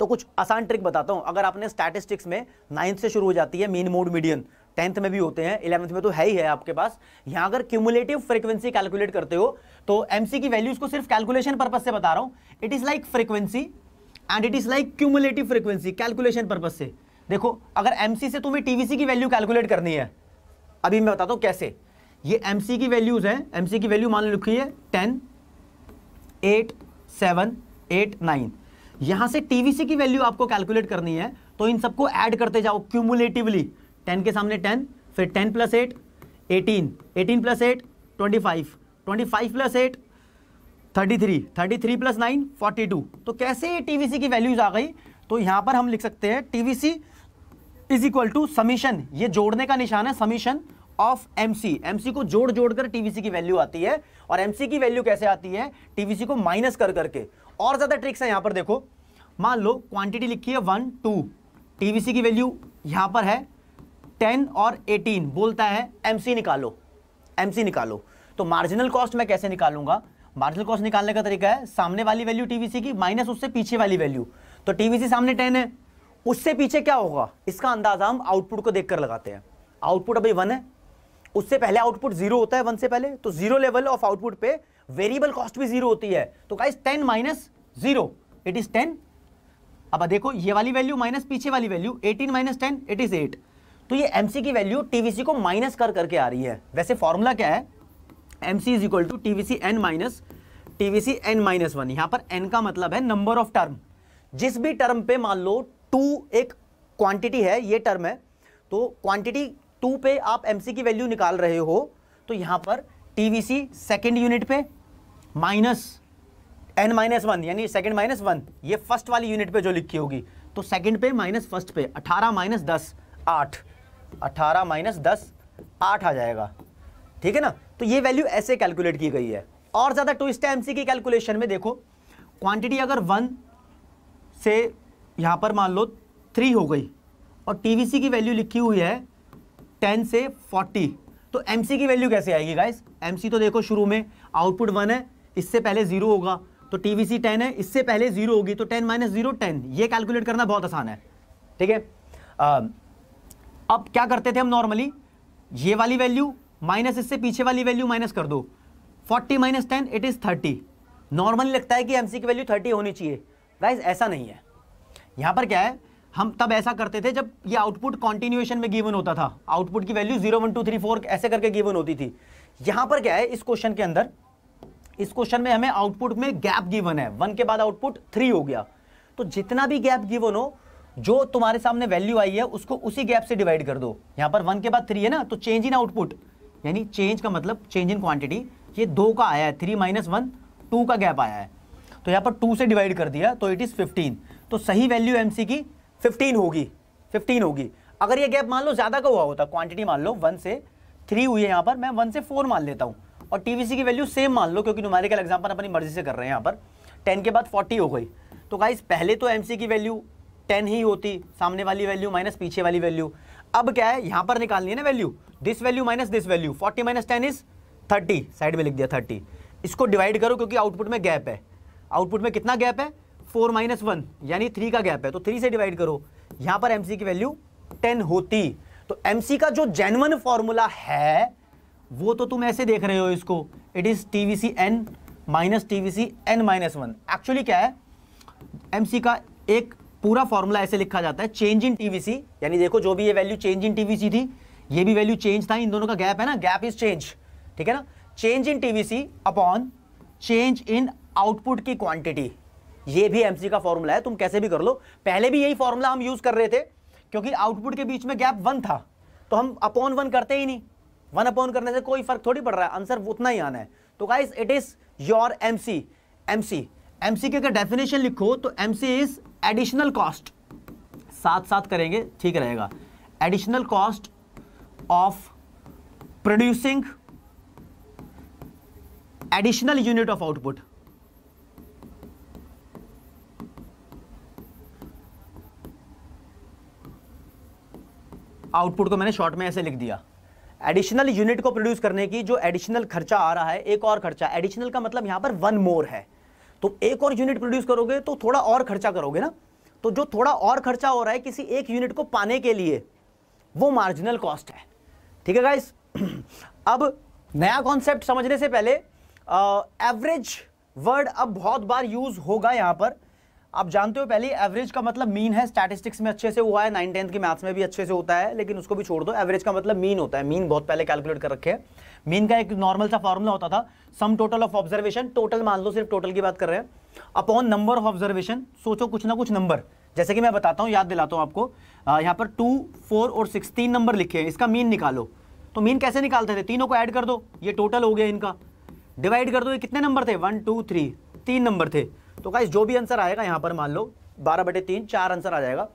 तो कुछ आसान ट्रिक बताता हूँ अगर आपने स्टैटिस्टिक्स में नाइन्थ से शुरू हो जाती है मीन मोड मीडियन टेंथ में भी होते हैं इलेवंथ में तो है ही है आपके पास यहाँ अगर क्यूमुलेटिव फ्रीक्वेंसी कैलकुलेट करते हो तो एम की वैल्यूज को सिर्फ कैलकुलेशन पर्पज से बता रहा हूँ it is like frequency and it is like cumulative frequency calculation purpose से देखो अगर एम से तुम्हें टीवीसी की वैल्यू कैलकुलेट करनी है अभी मैं बताता हूँ कैसे ये एम की वैल्यूज़ हैं एम की वैल्यू मान लो लिखी है ten eight seven eight nine यहाँ से टीवीसी की वैल्यू आपको कैलकुलेट करनी है तो इन सबको ऐड करते जाओ क्यूमुलेटिवली टेन के सामने टेन फिर ten plus eight eighteen eighteen plus eight twenty five twenty five plus eight thirty three thirty three plus nine forty two तो कैसे ये टीवीसी की वैल्यूज़ आ गई तो यहाँ पर हम लिख सकते हैं TVC is equal to summation ये जोड़ने का निशान है समीशन ऑफ एमसी एमसी को जोड़ जोड़कर टीवीसी की वैल्यू आती है और एमसी की वैल्यू कैसे आती है टीवीसी को माइनस कर करके और ज्यादा ट्रिक्स है यहां पर देखो मान लो क्वांटिटी लिखी है वन टू टीवीसी की वैल्यू यहां पर है टेन और एटीन बोलता है एमसी निकालो एमसी निकालो तो मार्जिनल कॉस्ट मैं कैसे निकालूंगा मार्जिनल कॉस्ट निकालने का तरीका है सामने वाली वैल्यू टीवीसी की माइनस उससे पीछे वाली वैल्यू तो टीवीसी सामने टेन है उससे पीछे क्या होगा इसका अंदाजा हम आउटपुट को देखकर लगाते हैं आउटपुट अभी वन है उससे पहले आउटपुट जीरो होता है वन से पहले तो जीरो लेवल ऑफ आउटपुट पे वेरिएबल कॉस्ट भी जीरो होती है तो guys ten minus zero it is ten अब देखो ये वाली वैल्यू माइनस पीछे वाली value eighteen minus ten it is eight तो ये एमसी की वैल्यू टीवीसी को माइनस कर करके आ रही है वैसे फॉर्मूला क्या है M C is equal to TVC N minus TVC N minus one यहां पर एन का मतलब है नंबर ऑफ टर्म जिस भी टर्म पे मान लो टू एक क्वांटिटी है ये टर्म है तो क्वांटिटी टू पे आप एम की वैल्यू निकाल रहे हो तो यहाँ पर T V C second unit पे माइनस एन माइनस वन यानी सेकेंड माइनस वन ये फर्स्ट वाली यूनिट पे जो लिखी होगी तो सेकेंड पे माइनस फर्स्ट पे अठारह माइनस दस आठ अठारह माइनस दस आठ आ जाएगा ठीक है ना तो ये वैल्यू ऐसे कैलकुलेट की गई है और ज़्यादा टू स्टा एम की कैलकुलेशन में देखो क्वान्टिटी अगर वन से यहाँ पर मान लो थ्री हो गई और टी की वैल्यू लिखी हुई है टेन से फोर्टी तो एम की वैल्यू कैसे आएगी गाइस एम तो देखो शुरू में आउटपुट वन है इससे पहले जीरो होगा तो टी वी है इससे पहले जीरो होगी तो टेन माइनस जीरो टेन ये कैलकुलेट करना बहुत आसान है ठीक है अब क्या करते थे हम नॉर्मली ये वाली वैल्यू माइनस इससे पीछे वाली वैल्यू माइनस कर दो forty minus ten it is thirty normally लगता है कि एम की वैल्यू थर्टी होनी चाहिए गाइज ऐसा नहीं है यहाँ पर क्या है हम तब ऐसा करते थे जब ये आउटपुट कॉन्टिन्यूएशन में गिवन होता था आउटपुट की value zero one two three four ऐसे करके गिवन होती थी यहाँ पर क्या है इस क्वेश्चन के अंदर इस क्वेश्चन में हमें आउटपुट में गैप गिवन है वन के बाद आउटपुट थ्री हो गया तो जितना भी गैप गिवन हो जो तुम्हारे सामने वैल्यू आई है उसको उसी गैप से डिवाइड कर दो यहाँ पर वन के बाद थ्री है ना तो चेंज इन आउटपुट यानी चेंज का मतलब चेंज इन क्वांटिटी ये दो का आया है थ्री माइनस वन टू का गैप आया है तो यहाँ पर टू से डिवाइड कर दिया तो इट इज़ फिफ्टीन तो सही वैल्यू एम की फिफ्टीन होगी फिफ्टीन होगी अगर ये गैप मान लो ज़्यादा का हुआ होता क्वांटिटी मान लो वन से थ्री हुई है यहाँ पर मैं वन से फोर मान लेता हूँ और सी की वैल्यू सेम मान लो क्योंकि न्यूमेरिकल एग्जाम्पल अपनी मर्जी से कर रहे हैं यहाँ पर टेन के बाद फोर्टी हो गई तो गाइज पहले तो एम की वैल्यू टेन ही होती सामने वाली वैल्यू माइनस पीछे वाली वैल्यू अब क्या है यहाँ पर निकालनी है ना value this value minus this value forty minus ten is thirty side में लिख दिया थर्टी इसको डिवाइड करो क्योंकि आउटपुट में गैप है आउटपुट में कितना गैप है फोर माइनस वन यानी थ्री का गैप है तो थ्री से डिवाइड करो यहां पर एमसी की वैल्यू टेन होती तो एमसी का जो जेनवन फॉर्मूला है वो तो तुम ऐसे देख रहे हो इसको it is T V C N minus T V C N minus one actually क्या है एम का एक पूरा फॉर्मूला ऐसे लिखा जाता है चेंज इन टीवीसी यानी देखो जो भी ये वैल्यू चेंज इन टीवीसी थी ये भी वैल्यू चेंज था इन दोनों का गैप है ना गैप इज चेंज ठीक है ना change in TVC upon change in output की क्वांटिटी ये भी एमसी का फॉर्मूला है तुम कैसे भी कर लो पहले भी यही फॉर्मूला हम यूज कर रहे थे क्योंकि आउटपुट के बीच में गैप वन था तो हम अपॉन वन करते ही नहीं वन अपॉन करने से कोई फर्क थोड़ी पड़ रहा है आंसर उतना ही आना है तो guys it is your M C M C M C के अगर डेफिनेशन लिखो तो M C is additional cost साथ साथ करेंगे ठीक रहेगा additional cost of producing additional unit of output output को मैंने शॉर्ट में ऐसे लिख दिया एडिशनल यूनिट को प्रोड्यूस करने की जो एडिशनल खर्चा आ रहा है एक और खर्चा एडिशनल का मतलब यहाँ पर वन मोर है तो एक और यूनिट प्रोड्यूस करोगे तो थोड़ा और खर्चा करोगे ना तो जो थोड़ा और खर्चा हो रहा है किसी एक यूनिट को पाने के लिए वो मार्जिनल कॉस्ट है ठीक है गाइस अब नया कॉन्सेप्ट समझने से पहले एवरेज वर्ड अब बहुत बार यूज होगा यहां पर आप जानते हो पहले एवरेज का मतलब मीन है स्टैटिस्टिक्स में अच्छे से हुआ है नाइन टेंथ के मैथ्स में भी अच्छे से होता है लेकिन उसको भी छोड़ दो एवरेज का मतलब मीन होता है मीन बहुत पहले कैलकुलेट कर रखे हैं मीन का एक नॉर्मल सा फॉर्मूला होता था sum total of observation total मान लो सिर्फ टोटल की बात कर रहे हैं अपॉन नंबर ऑफ ऑब्जर्वेशन सोचो कुछ ना कुछ नंबर जैसे कि मैं बताता हूँ याद दिलाता हूँ आपको यहाँ पर टू फोर और सिक्स तीन नंबर लिखे हैं इसका मीन निकालो तो मीन कैसे निकालते थे तीनों को ऐड कर दो ये टोटल हो गया इनका डिवाइड कर दो ये कितने नंबर थे वन टू थ्री तीन नंबर थे तो गाइस जो भी आंसर आएगा यहां पर मान लो बारह बटे तीन चार आंसर आ जाएगा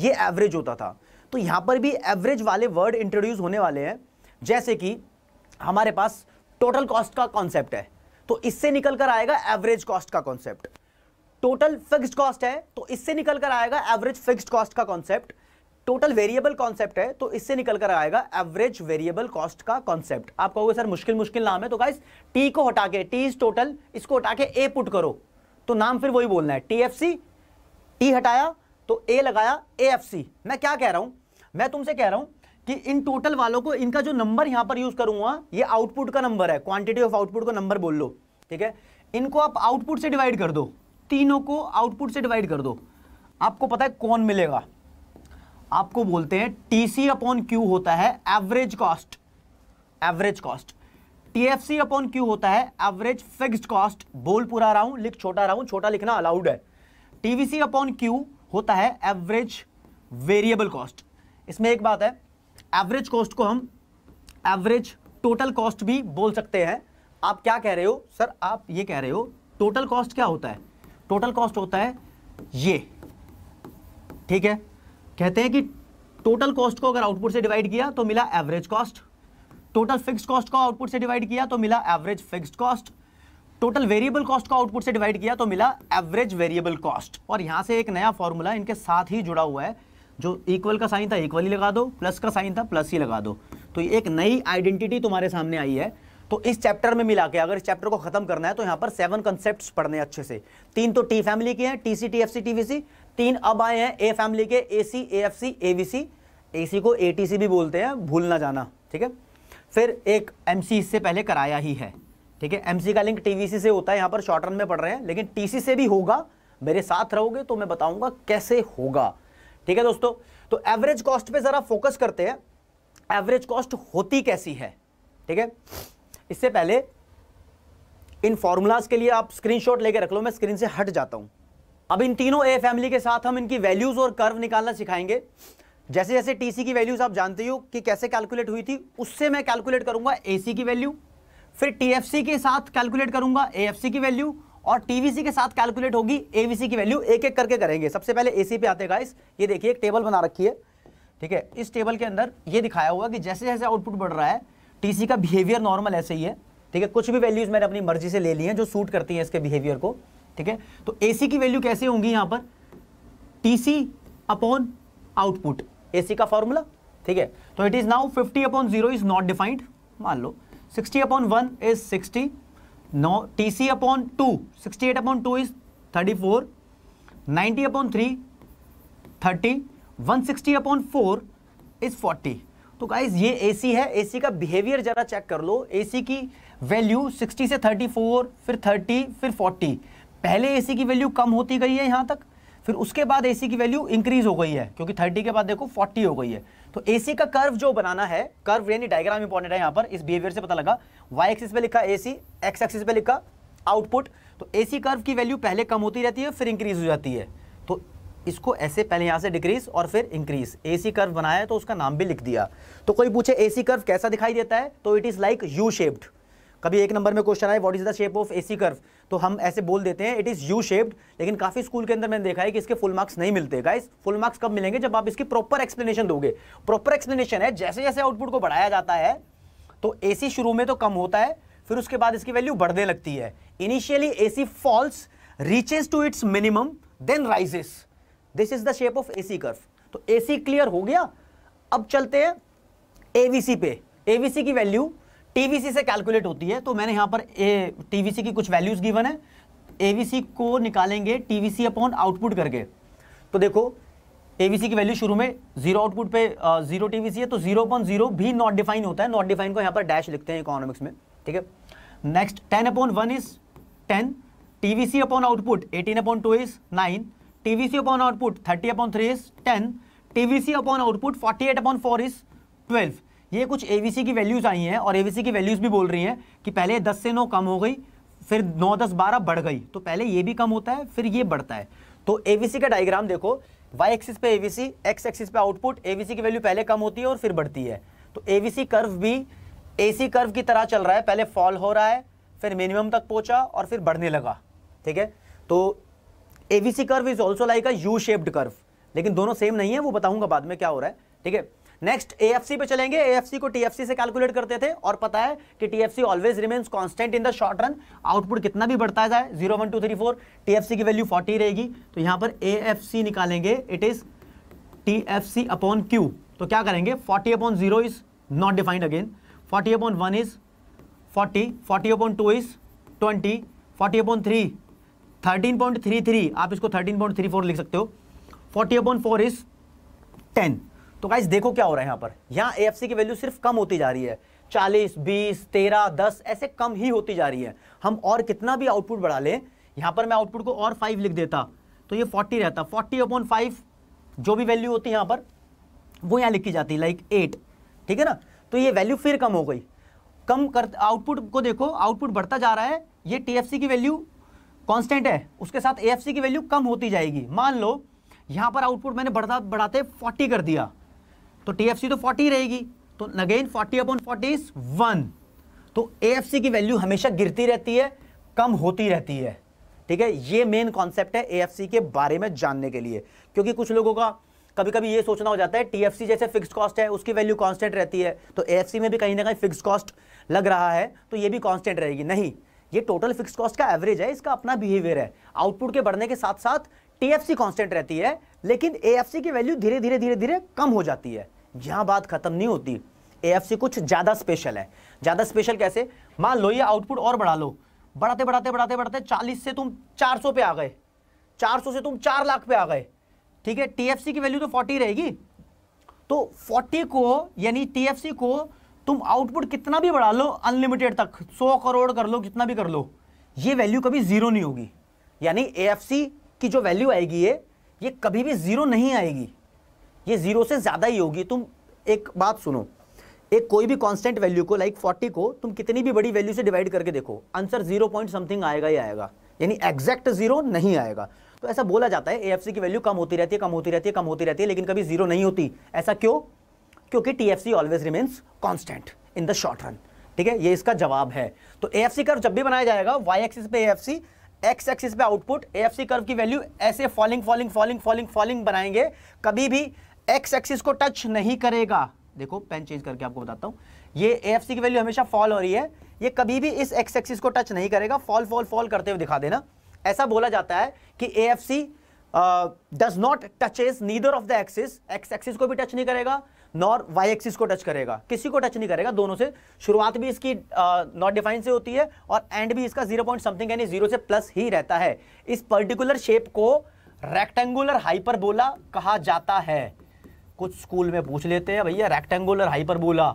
ये एवरेज होता था तो यहां पर भी एवरेज वाले वर्ड इंट्रोड्यूस होने वाले हैं जैसे कि हमारे पास टोटल कॉस्ट का कॉन्सेप्ट है तो इससे निकल कर आएगा एवरेज कॉस्ट का कॉन्सेप्ट टोटल फिक्स्ड कॉस्ट है तो इससे निकल कर आएगा एवरेज फिक्स्ड कॉस्ट का कॉन्सेप्ट टोटल वेरिएबल कॉन्सेप्ट है तो इससे निकल कर आएगा एवरेज वेरिएबल कॉस्ट का कॉन्सेप्ट आप कहोगे सर मुश्किल मुश्किल नाम है तो गाइस टी को हटा के टी इज टोटल इसको हटा के ए पुट करो तो नाम फिर वही बोलना है टी एफ सी टी हटाया तो ए लगाया ए एफ सी मैं क्या कह रहा हूं मैं तुमसे कह रहा हूं कि इन टोटल वालों को इनका जो नंबर यहां पर यूज़ करूंगा ये आउटपुट का नंबर है क्वांटिटी ऑफ आउटपुट का नंबर बोल लो ठीक है इनको आप आउटपुट से डिवाइड कर दो तीनों को आउटपुट से डिवाइड कर दो आपको पता है कौन मिलेगा आपको बोलते हैं टी सी अपॉन क्यू होता है average cost average cost TFC upon Q होता है एवरेज फिक्स्ड कॉस्ट बोल पूरा रहा हूं लिख छोटा रहा हूं छोटा लिखना अलाउड है टीवीसी अपॉन क्यू होता है एवरेज वेरिएबल कॉस्ट इसमें एक बात है एवरेज कॉस्ट को हम एवरेज टोटल कॉस्ट भी बोल सकते हैं आप क्या कह रहे हो सर आप ये कह रहे हो टोटल कॉस्ट क्या होता है टोटल कॉस्ट होता है ये ठीक है कहते हैं कि टोटल कॉस्ट को अगर आउटपुट से डिवाइड किया तो मिला average cost total fixed cost को आउटपुट से डिवाइड किया तो मिला average fixed cost total variable cost को आउटपुट से डिवाइड किया तो मिला एवरेज वेरिएबल कॉस्ट और यहां से एक नया फॉर्मूला इनके साथ ही जुड़ा हुआ है जो इक्वल का साइन था इक्वल ही लगा दो प्लस का साइन था प्लस ही लगा दो तो ये एक नई आइडेंटिटी तुम्हारे सामने आई है तो इस चैप्टर में मिला के अगर इस चैप्टर को खत्म करना है तो यहां पर सेवन कंसेप्ट पढ़ने अच्छे से तीन तो टी फैमिली के हैं T C T F C T V C तीन अब आए हैं ए फैमिली के ए C A F C A V C A C को ए टी सी भी बोलते हैं भूल ना जाना ठीक है फिर एक एम इससे पहले कराया ही है ठीक है एम का लिंक टीवीसी से होता है यहाँ पर शॉर्ट रन में पढ़ रहे हैं लेकिन टीसी से भी होगा मेरे साथ रहोगे तो मैं बताऊंगा कैसे होगा ठीक है दोस्तों तो एवरेज कॉस्ट पे ज़रा फोकस करते हैं एवरेज कॉस्ट होती कैसी है ठीक है इससे पहले इन फॉर्मूलाज के लिए आप स्क्रीनशॉट लेके रख लो मैं स्क्रीन से हट जाता हूं अब इन तीनों ए फैमिली के साथ हम इनकी वैल्यूज और कर्व निकालना सिखाएंगे जैसे जैसे टीसी की वैल्यूज आप जानते हो कि कैसे कैलकुलेट हुई थी उससे मैं कैलकुलेट करूंगा एसी की वैल्यू फिर टीएफसी के साथ कैलकुलेट करूंगा एएफसी की वैल्यू और टीवीसी के साथ कैलकुलेट होगी एवीसी की वैल्यू एक एक करके करेंगे सबसे पहले एसी पे आते गाइस ये देखिए एक टेबल बना रखी है ठीक है इस टेबल के अंदर ये दिखाया हुआ कि जैसे जैसे आउटपुट बढ़ रहा है टीसी का बिहेवियर नॉर्मल ऐसे ही है ठीक है कुछ भी वैल्यूज मैंने अपनी मर्जी से ले ली हैं जो सूट करती हैं इसके बिहेवियर को ठीक है तो एसी की वैल्यू कैसे होंगी यहाँ पर टीसी अपॉन आउटपुट ए का फॉर्मूला ठीक है तो it is now fifty upon zero is not defined मान लो sixty upon one is sixty no T C upon two sixty eight upon two is thirty four ninety upon three thirty one sixty upon four is forty तो गाइज ये एसी है एसी का बिहेवियर जरा चेक कर लो एसी की वैल्यू 60 से 34 फिर 30 फिर 40 पहले एसी की वैल्यू कम होती गई है यहाँ तक फिर उसके बाद एसी की वैल्यू इंक्रीज हो गई है क्योंकि थर्टी के बाद देखो फोर्टी हो गई है तो एसी का कर्व जो बनाना है कर्व यानी डायग्राम इंपॉर्टेंट है यहाँ पर इस बिहेवियर से पता लगा वाई एक्सिस पे लिखा एसी एक्स एक्सिस पे लिखा आउटपुट तो एसी कर्व की वैल्यू पहले कम होती रहती है फिर इंक्रीज हो जाती है तो इसको ऐसे पहले यहाँ से डिक्रीज और फिर इंक्रीज ए कर्व बनाया है तो उसका नाम भी लिख दिया तो कोई पूछे ए कर्व कैसा दिखाई देता है तो it is like U shaped कभी एक नंबर में क्वेश्चन आए what is the shape of AC curve तो हम ऐसे बोल देते हैं इट इज़ यू शेप्ड लेकिन काफ़ी स्कूल के अंदर मैंने देखा है कि इसके फुल मार्क्स नहीं मिलते गाइस फुल मार्क्स कब मिलेंगे जब आप इसकी प्रॉपर एक्सप्लेनेशन दोगे प्रॉपर एक्सप्लेनेशन है जैसे जैसे आउटपुट को बढ़ाया जाता है तो ए शुरू में तो कम होता है फिर उसके बाद इसकी वैल्यू बढ़ने लगती है initially A C falls reaches to its minimum then rises this is the shape of A C तो ए सी क्लियर हो गया अब चलते हैं एवीसी पे एवीसी की वैल्यू टीवीसी से कैलकुलेट होती है तो मैंने यहां पर ए टीवीसी की कुछ वैल्यूज़ गिवन है एवीसी को निकालेंगे टीवीसी अपॉन आउटपुट करके तो देखो एवीसी की वैल्यू शुरू में जीरो आउटपुट पे जीरो टीवीसी है तो जीरो अपॉन जीरो भी नॉट डिफाइन होता है नॉट डिफाइन को यहां पर डैश लिखते हैं इकोनॉमिक्स में ठीक है next ten upon one is ten TVC upon output eighteen upon two is nine TVC upon output thirty upon three is ten TVC upon output forty eight upon four is twelve ये कुछ एवीसी की वैल्यूज़ आई हैं और एवीसी की वैल्यूज़ भी बोल रही हैं कि पहले दस से नौ कम हो गई फिर नौ दस बारह बढ़ गई तो पहले ये भी कम होता है फिर ये बढ़ता है तो एवीसी का डायग्राम देखो वाई एक्सिस पे एवीसी एक्स एक्सिस पे आउटपुट एवीसी की वैल्यू पहले कम होती है और फिर बढ़ती है तो एवीसी कर्व भी ए कर्व की तरह चल रहा है पहले फॉल हो रहा है फिर मिनिमम तक पहुंचा और फिर बढ़ने लगा ठीक है तो AVC curve is also like a U shaped curve लेकिन दोनों सेम नहीं है वो बताऊंगा बाद में क्या हो रहा है ठीक है नेक्स्ट एएफसी पे चलेंगे एएफसी को टीएफसी से कैलकुलेट करते थे और पता है कि TFC always remains constant in the short run output कितना भी बढ़ता जाए zero one two three four TFC की वैल्यू फोर्टी रहेगी तो यहाँ पर एएफसी निकालेंगे it is T F C upon Q तो क्या करेंगे forty upon zero is not defined again forty upon one is forty forty upon two is twenty forty upon three thirteen point three three आप इसको थर्टीन पॉइंट थ्री फोर लिख सकते हो forty upon four is ten तो गाइज देखो क्या हो रहा है यहाँ पर यहाँ ए की वैल्यू सिर्फ कम होती जा रही है चालीस बीस तेरह दस ऐसे कम ही होती जा रही है हम और कितना भी आउटपुट बढ़ा लें यहाँ पर मैं आउटपुट को और फाइव लिख देता तो ये फोर्टी रहता फोर्टी अपॉन फाइव जो भी वैल्यू होती है यहाँ पर वो यहाँ लिखी जाती है लाइक एट ठीक है ना तो ये वैल्यू फिर कम हो गई कम कर आउटपुट को देखो आउटपुट बढ़ता जा रहा है ये टी की वैल्यू कॉन्स्टेंट है उसके साथ ए की वैल्यू कम होती जाएगी मान लो यहाँ पर आउटपुट मैंने बढ़ता बढ़ाते फोर्टी कर दिया तो टी तो फोर्टी रहेगी तो again forty upon forty is one तो ए की वैल्यू हमेशा गिरती रहती है कम होती रहती है ठीक है ये मेन कॉन्सेप्ट है ए के बारे में जानने के लिए क्योंकि कुछ लोगों का कभी कभी ये सोचना हो जाता है टीएफसी जैसे फिक्स कॉस्ट है उसकी वैल्यू कॉन्स्टेंट रहती है तो एएफसी में भी कहीं ना कहीं फिक्स कॉस्ट लग रहा है तो ये भी कॉन्स्टेंट रहेगी नहीं ये टोटल फिक्स कॉस्ट का एवरेज है इसका अपना बिहेवियर है आउटपुट के बढ़ने के साथ साथ टीएफसी कांस्टेंट रहती है लेकिन एएफसी की वैल्यू धीरे धीरे धीरे धीरे कम हो जाती है यहां बात खत्म नहीं होती सी कुछ ज़्यादा स्पेशल है ज़्यादा स्पेशल कैसे मान लो ये आउटपुट और बढ़ा लो बढ़ाते बढ़ाते बढ़ाते बढ़ाते चालीस से तुम चार सौ पे आ गए चार सौ से तुम चार लाख पे आ गए ठीक है टीएफसी की वैल्यू तो फोर्टी रहेगी तो फोर्टी को यानी टीएफसी को तुम आउटपुट कितना भी बढ़ा लो अनलिमिटेड तक सौ करोड़ कर लो कितना भी कर लो ये वैल्यू कभी ज़ीरो नहीं होगी यानी सी की जो वैल्यू आएगी ये ये कभी भी ज़ीरो नहीं आएगी ये जीरो से ज़्यादा ही होगी तुम एक बात सुनो एक कोई भी कांस्टेंट वैल्यू को लाइक फोर्टी को तुम कितनी भी बड़ी वैल्यू से डिवाइड करके देखो आंसर जीरो पॉइंट समथिंग आएगा ही आएगा यानी एग्जैक्ट जीरो नहीं आएगा तो ऐसा बोला जाता है एएफसी की वैल्यू कम होती रहती है कम होती रहती है कम होती रहती है लेकिन कभी जीरो नहीं होती ऐसा क्यों क्योंकि C always remains constant in the short run ठीक है ये इसका जवाब है तो सी कर्व जब भी बनाया जाएगा वाई एक्सिस पे एएफसी एक्स एक्सिस पे आउटपुट सी कर्व की वैल्यू ऐसे falling falling falling falling falling बनाएंगे कभी भी एक्स एक्सिस को टच नहीं करेगा देखो पेन चेंज करके आपको बताता हूं ये ए की वैल्यू हमेशा फॉल हो रही है ये कभी भी इस एक्स एक्सिस को टच नहीं करेगा फॉल फॉल फॉल करते हुए दिखा देना ऐसा बोला जाता है कि A F C does not touches neither of the axis X axis को भी टच नहीं करेगा नॉर वाई एक्सिस को टच करेगा किसी को टच नहीं करेगा दोनों से शुरुआत भी इसकी नॉट uh, डिफाइन से होती है और एंड भी इसका जीरो पॉइंट समथिंग यानी जीरो से प्लस ही रहता है इस पर्टिकुलर शेप को रेक्टेंगुलर हाइपरबोला कहा जाता है कुछ स्कूल में पूछ लेते हैं भैया रेक्टेंगुलर हाइपरबोला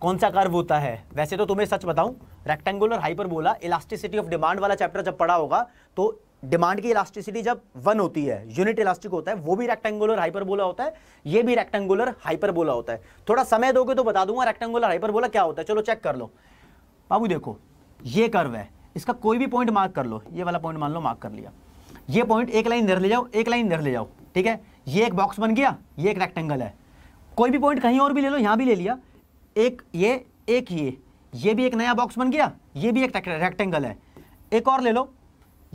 कौन सा कर्व होता है वैसे तो तुम्हें सच बताऊं rectangular hyperbola elasticity of demand वाला चैप्टर जब पढ़ा होगा तो डिमांड की इलास्टिसिटी जब वन होती है यूनिट इलास्टिक होता है वो भी रेक्टेंगुलर हाइपरबोला होता है ये भी रेक्टेंगुलर हाइपरबोला होता है थोड़ा समय दोगे तो बता दूंगा रेक्टेंगुलर हाइपरबोला क्या होता है चलो चेक कर लो बाबू देखो ये कर्व है इसका कोई भी पॉइंट मार्क कर लो ये वाला पॉइंट मान लो मार्क कर लिया ये पॉइंट एक लाइन इधर ले जाओ एक लाइन इधर ले जाओ ठीक है ये एक बॉक्स बन गया ये एक रेक्टेंगल है कोई भी पॉइंट कहीं और भी ले लो यहाँ भी ले लिया एक ये एक ये ये भी एक नया बॉक्स बन गया ये भी एक रेक्टेंगल है एक और ले लो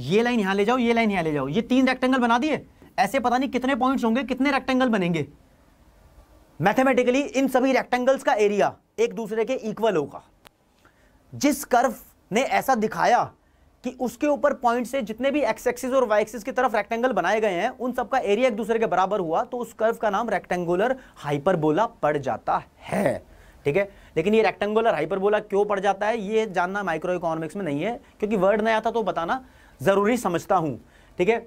ये लाइन यहाँ ले जाओ ये लाइन यहाँ ले जाओ ये तीन रेक्टेंगल बना दिए ऐसे पता नहीं कितने पॉइंट्स होंगे कितने रेक्टेंगल बनेंगे मैथमेटिकली इन सभी रेक्टेंगल्स का एरिया एक दूसरे के इक्वल होगा जिस कर्व ने ऐसा दिखाया कि उसके ऊपर पॉइंट से जितने भी एक्स एक्सिस और वाई एक्सिस की तरफ रेक्टेंगल बनाए गए हैं उन सबका एरिया एक दूसरे के बराबर हुआ तो उस कर्व का नाम रेक्टेंगुलर हाइपरबोला पड़ जाता है ठीक है लेकिन ये रेक्टेंगुलर हाइपरबोला क्यों पड़ जाता है ये जानना माइक्रो इकोनॉमिक्स में नहीं है क्योंकि वर्ड नया था तो बताना ज़रूरी समझता हूं ठीक है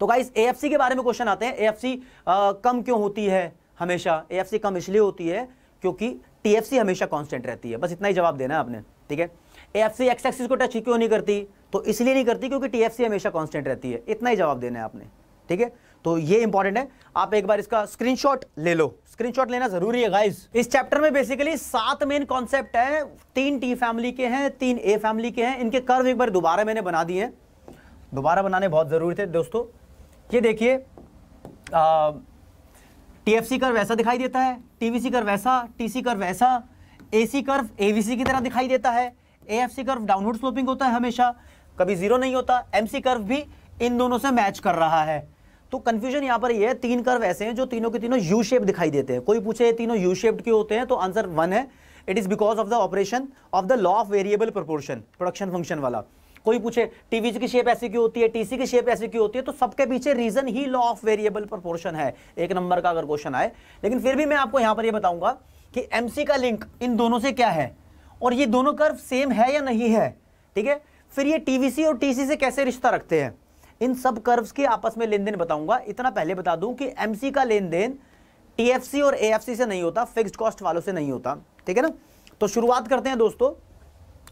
तो गाइस सी के बारे में क्वेश्चन आते हैं सी कम क्यों होती है हमेशा सी कम इसलिए होती है क्योंकि सी हमेशा कॉन्स्टेंट रहती है बस इतना ही जवाब देना है आपने ठीक है एफ सी एक्स एक्सिस को टच क्यों नहीं करती तो इसलिए नहीं करती क्योंकि टी एफ सी हमेशा कॉन्स्टेंट रहती है इतना ही जवाब देना है आपने ठीक है तो ये इंपॉर्टेंट है आप एक बार इसका स्क्रीनशॉट ले लो स्क्रीनशॉट लेना जरूरी है गाइस इस चैप्टर में बेसिकली सात मेन कॉन्सेप्ट है तीन टी फैमिली के हैं तीन ए फैमिली के हैं इनके कर्व एक बार दोबारा मैंने बना दिए हैं दोबारा बनाने बहुत ज़रूरी थे दोस्तों ये देखिए टी एफ सी कर्व ऐसा दिखाई देता है टी वी सी कर्व वैसा टी सी कर्व वैसा A C curve A V सी की तरह दिखाई देता है A F C curve downward sloping होता है हमेशा कभी जीरो नहीं होता एम सी कर्व भी इन दोनों से मैच कर रहा है तो कन्फ्यूजन यहाँ पर ये है तीन कर्व ऐसे हैं जो तीनों के तीनों यू शेप दिखाई देते हैं कोई पूछे ये तीनों यू शेप्ड क्यों होते हैं तो आंसर वन है it is because of the operation of the law of variable proportion production function वाला कोई पूछे टीवी की शेप ऐसी क्यों होती है टीसी की शेप ऐसी क्यों होती है तो सबके पीछे रीजन ही लॉ ऑफ वेरिएबल प्रोपोर्शन है एक नंबर का अगर क्वेश्चन आए लेकिन फिर भी मैं आपको यहां पर यह बताऊंगा कि एमसी का लिंक इन दोनों से क्या है और ये दोनों कर्व सेम है या नहीं है ठीक है फिर ये टीवीसी और टीसी से कैसे रिश्ता रखते हैं इन सब कर्व्स के आपस में लेन देन बताऊंगा इतना पहले बता दूं कि एमसी का लेन देन टीएफसी और एएफसी से नहीं होता फिक्स्ड कॉस्ट वालों से नहीं होता ठीक है ना तो शुरुआत करते हैं दोस्तों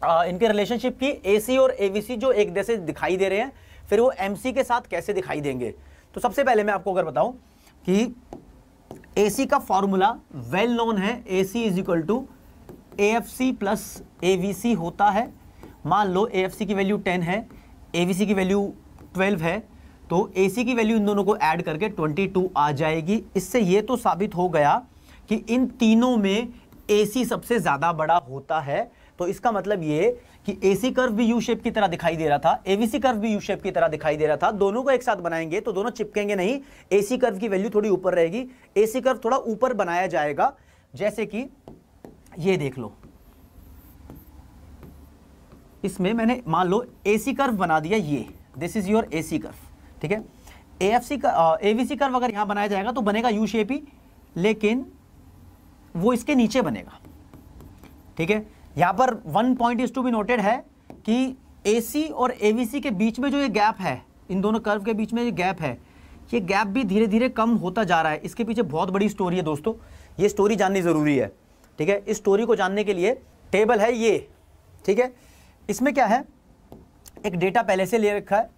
आ, इनके रिलेशनशिप की एसी और एवीसी जो एक जैसे दिखाई दे रहे हैं फिर वो एमसी के साथ कैसे दिखाई देंगे तो सबसे पहले मैं आपको अगर बताऊं कि एसी का फॉर्मूला वेल नोन है AC is equal to A F C plus A V C होता है मान लो ए एफ सी की वैल्यू टेन है ए वी सी की वैल्यू ट्वेल्व है तो ए सी की वैल्यू इन दोनों को ऐड करके ट्वेंटी टू आ जाएगी इससे ये तो साबित हो गया कि इन तीनों में ए सी सबसे ज़्यादा बड़ा होता है तो इसका मतलब ये कि ए सी कर्व भी यू शेप की तरह दिखाई दे रहा था ए वी सी कर्व भी यू शेप की तरह दिखाई दे रहा था दोनों को एक साथ बनाएंगे तो दोनों चिपकेंगे नहीं ए सी कर्व की वैल्यू थोड़ी ऊपर रहेगी ए सी कर्व थोड़ा ऊपर बनाया जाएगा जैसे कि ये देख लो इसमें मैंने मान लो ए सी कर्व बना दिया ये this is your A C curve ठीक है A F C A V C curve अगर यहाँ बनाया जाएगा तो बनेगा यू शेप ही लेकिन वो इसके नीचे बनेगा ठीक है यहाँ पर one point is to be noted है कि ए सी और ए वी सी के बीच में जो ये गैप है इन दोनों कर्व के बीच में ये गैप है ये गैप भी धीरे धीरे कम होता जा रहा है इसके पीछे बहुत बड़ी स्टोरी है दोस्तों ये स्टोरी जाननी ज़रूरी है ठीक है इस स्टोरी को जानने के लिए टेबल है ये ठीक है इसमें क्या है एक डेटा पहले से ले रखा है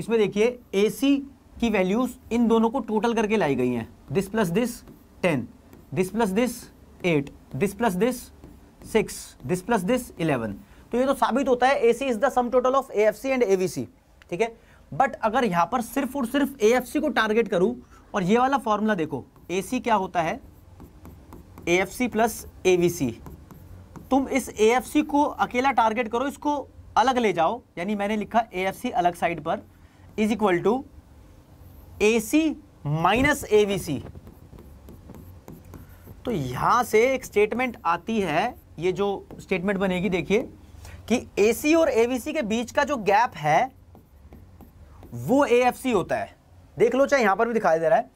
इसमें देखिए ए की वैल्यूज़ इन दोनों को टोटल करके लाई गई हैं this plus this ten this plus this eight this plus this six this plus this eleven तो ये तो साबित होता है A C is the sum total of A F C and A V C ठीक है बट अगर यहाँ पर सिर्फ और सिर्फ ए एफ सी को टारगेट करूँ और ये वाला फॉर्मूला देखो ए सी क्या होता है A F C plus A V C तुम इस ए एफ सी को अकेला टारगेट करो इसको अलग ले जाओ यानी मैंने लिखा ए एफ सी अलग साइड पर is equal to A C minus A V C तो यहां से एक स्टेटमेंट आती है ये जो स्टेटमेंट बनेगी देखिए कि ए सी और ए वी सी के बीच का जो गैप है वो ए एफ सी होता है देख लो चाहे यहां पर भी दिखाई दे रहा है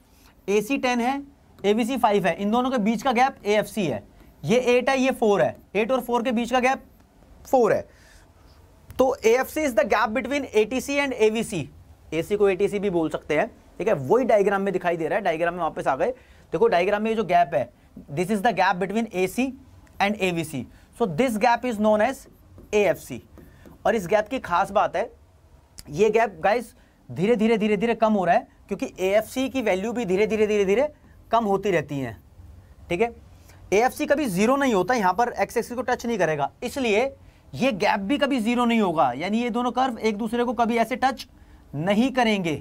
ए सी टेन है ए सी फाइव है इन दोनों के बीच का गैप ए एफ सी है ये एट है ये फोर है एट और फोर के बीच का गैप फोर है तो A F C is the gap between A T C and A V C A C को ए टी सी भी बोल सकते हैं ठीक है वही डायग्राम में दिखाई दे रहा है डायग्राम में वापस आ गए देखो डायग्राम में ये जो गैप है this is the gap between A C and A V C so this gap is known as A F C और इस गैप की खास बात है ये गैप गाइस धीरे धीरे धीरे धीरे कम हो रहा है क्योंकि ए एफ सी की वैल्यू भी धीरे धीरे धीरे धीरे कम होती रहती हैं ठीक है ए कभी ज़ीरो नहीं होता यहाँ पर एक्स एक्सिस को टच नहीं करेगा इसलिए ये गैप भी कभी ज़ीरो नहीं होगा यानी ये दोनों कर्व एक दूसरे को कभी ऐसे टच नहीं करेंगे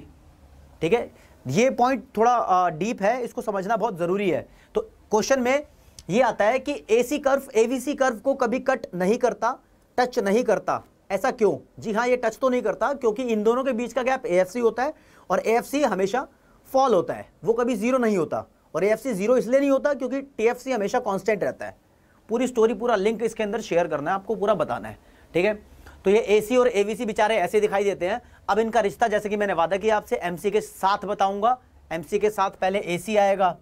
ठीक है ये पॉइंट थोड़ा डीप है इसको समझना बहुत ज़रूरी है तो क्वेश्चन में ये आता है कि A C curve A V C curve को कभी कट नहीं करता टच नहीं करता ऐसा क्यों जी हाँ ये टच तो नहीं करता क्योंकि इन दोनों के बीच का गैप ए होता है और ए हमेशा फॉल होता है वो कभी ज़ीरो नहीं होता और ए जीरो इसलिए नहीं होता क्योंकि टी हमेशा कॉन्स्टेंट रहता है पूरी स्टोरी पूरा लिंक इसके अंदर शेयर करना है आपको पूरा बताना है ठीक है तो ये ए और ए बेचारे ऐसे दिखाई देते हैं अब इनका रिश्ता जैसे कि मैंने वादा किया आपसे एम के साथ बताऊँगा एम के साथ पहले ए आएगा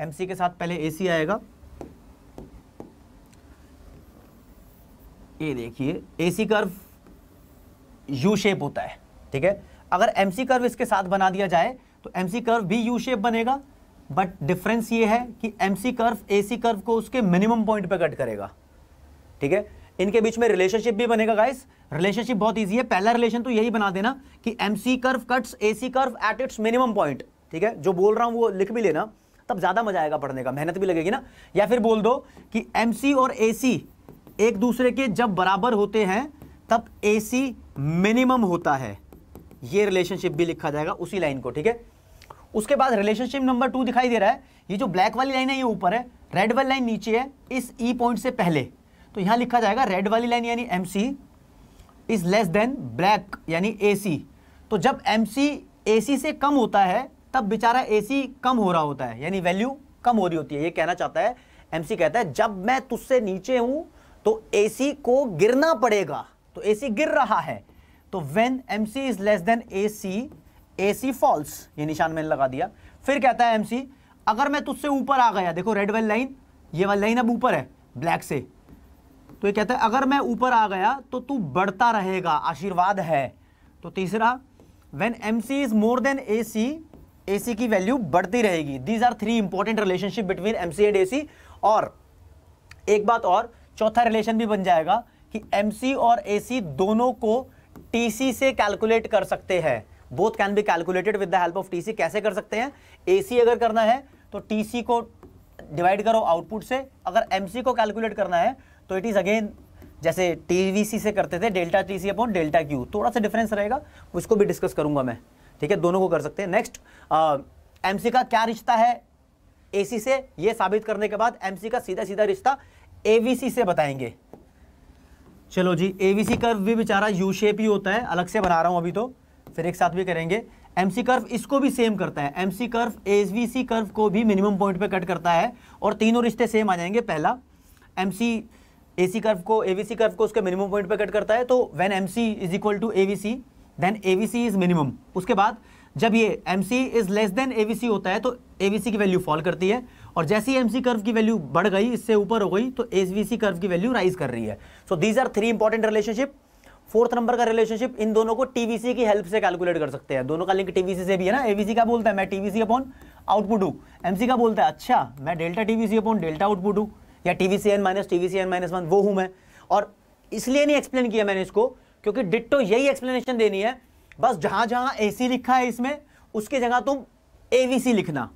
एम के साथ पहले ए आएगा ये देखिए A C curve U shape होता है ठीक है अगर एम सी कर्व इसके साथ बना दिया जाए तो एम सी कर्व भी यू शेप बनेगा बट डिफरेंस ये है कि M C curve A C curve को उसके मिनिमम पॉइंट पे कट करेगा ठीक है इनके बीच में रिलेशनशिप भी बनेगा गाइस रिलेशनशिप बहुत ईजी है पहला रिलेशन तो यही बना देना कि M C curve cuts A C curve at its minimum point ठीक है जो बोल रहा हूँ वो लिख भी लेना तब ज़्यादा मजा आएगा पढ़ने का मेहनत भी लगेगी ना या फिर बोल दो कि एम सी और ए सी एक दूसरे के जब बराबर होते हैं तब ए सी मिनिमम होता है ये रिलेशनशिप भी लिखा जाएगा उसी लाइन को ठीक है उसके बाद रिलेशनशिप नंबर टू दिखाई दे रहा है ये जो ब्लैक वाली लाइन है ये ऊपर है रेड वाली लाइन नीचे है इस ई e पॉइंट से पहले तो यहां लिखा जाएगा रेड वाली लाइन यानी M C is less than black यानी ए सी तो जब एम सी ए सी से कम होता है तब बेचारा ए सी कम हो रहा होता है यानी वैल्यू कम हो रही होती है ये कहना चाहता है एम सी कहता है जब मैं तुझसे नीचे हूं तो ए सी को गिरना पड़ेगा तो ए सी गिर रहा है तो when M C is less than A C A C falls ये निशान मैंने लगा दिया फिर कहता है एम सी अगर मैं तुझसे ऊपर आ गया देखो रेड वाली लाइन ये वाली लाइन अब ऊपर है ब्लैक से तो ये कहता है अगर मैं ऊपर आ गया तो तू बढ़ता रहेगा आशीर्वाद है तो तीसरा when M C is more than A C A C की वैल्यू बढ़ती रहेगी these are three important relationship between M C and A C और एक बात और चौथा रिलेशन भी बन जाएगा कि एम सी और ए सी दोनों को टी सी से कैलकुलेट कर सकते हैं both can be calculated with the help of TC कैसे कर सकते हैं एसी अगर करना है तो टीसी को डिवाइड करो आउटपुट से अगर एमसी को कैलकुलेट करना है तो इट इज़ अगेन जैसे टीवीसी से करते थे delta T C upon delta Q थोड़ा सा डिफरेंस रहेगा उसको भी डिस्कस करूंगा मैं ठीक है दोनों को कर सकते हैं नेक्स्ट एमसी का क्या रिश्ता है एसी से ये साबित करने के बाद एमसी का सीधा सीधा रिश्ता एवीसी से बताएंगे चलो जी एवीसी का भी बेचारा यू शेप ही होता है अलग से बना रहा हूँ अभी तो फिर एक साथ भी करेंगे एमसी कर्फ कर्व इसको भी सेम करता है MC curve curve S V C curve को भी मिनिमम पॉइंट पे कट करता है और तीनों रिश्ते सेम आ जाएंगे पहला एमसी एसी कर्फ कर्व को ए वी सी कर्व को उसके मिनिमम पॉइंट पे कट करता है तो when MC is equal to A V C then A V C is minimum उसके बाद जब ये M C is less than A V C होता है तो ए वी सी की वैल्यू फॉल करती है और जैसी एमसी एम सी कर्व की वैल्यू बढ़ गई इससे ऊपर हो गई तो एस वी सी कर्व की वैल्यू राइज कर रही है so these are three important relationship fourth number का रिलेशनशिप इन दोनों को टीवीसी की हेल्प से कैलकुलेट कर सकते हैं दोनों का लिंक टीवीसी से भी है ना एवीसी का बोलता है मैं टीवीसी अपॉन आउटपुट हूँ एमसी का बोलता है अच्छा मैं delta TVC upon delta output हूँ या TVC N minus TVC N minus one वो हूँ मैं और इसलिए नहीं एक्सप्लेन किया मैंने इसको क्योंकि डिट्टो यही एक्सप्लेनेशन देनी है बस जहाँ जहाँ ए लिखा है इसमें उसके जगह तुम ए लिखना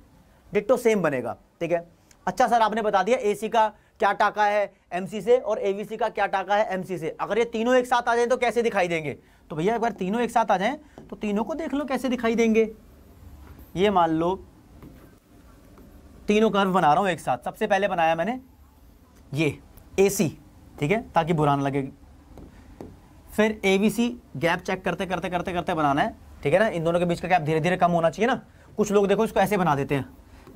डिट्टो सेम बनेगा ठीक है अच्छा सर आपने बता दिया ए का क्या टाका है एमसी से और एवीसी का क्या टाका है एमसी से अगर ये तीनों एक साथ आ जाए तो कैसे दिखाई देंगे तो भैया अगर तीनों एक साथ आ जाएं तो तीनों को देख लो कैसे दिखाई देंगे ये मान लो तीनों कर्व बना रहा हूँ एक साथ सबसे पहले बनाया मैंने ये ए ठीक है ताकि बुरा ना लगे फिर ए गैप चेक करते करते करते करते बनाना है ठीक है ना इन दोनों के बीच का गैप धीरे धीरे कम होना चाहिए ना कुछ लोग देखो इसको ऐसे बना देते हैं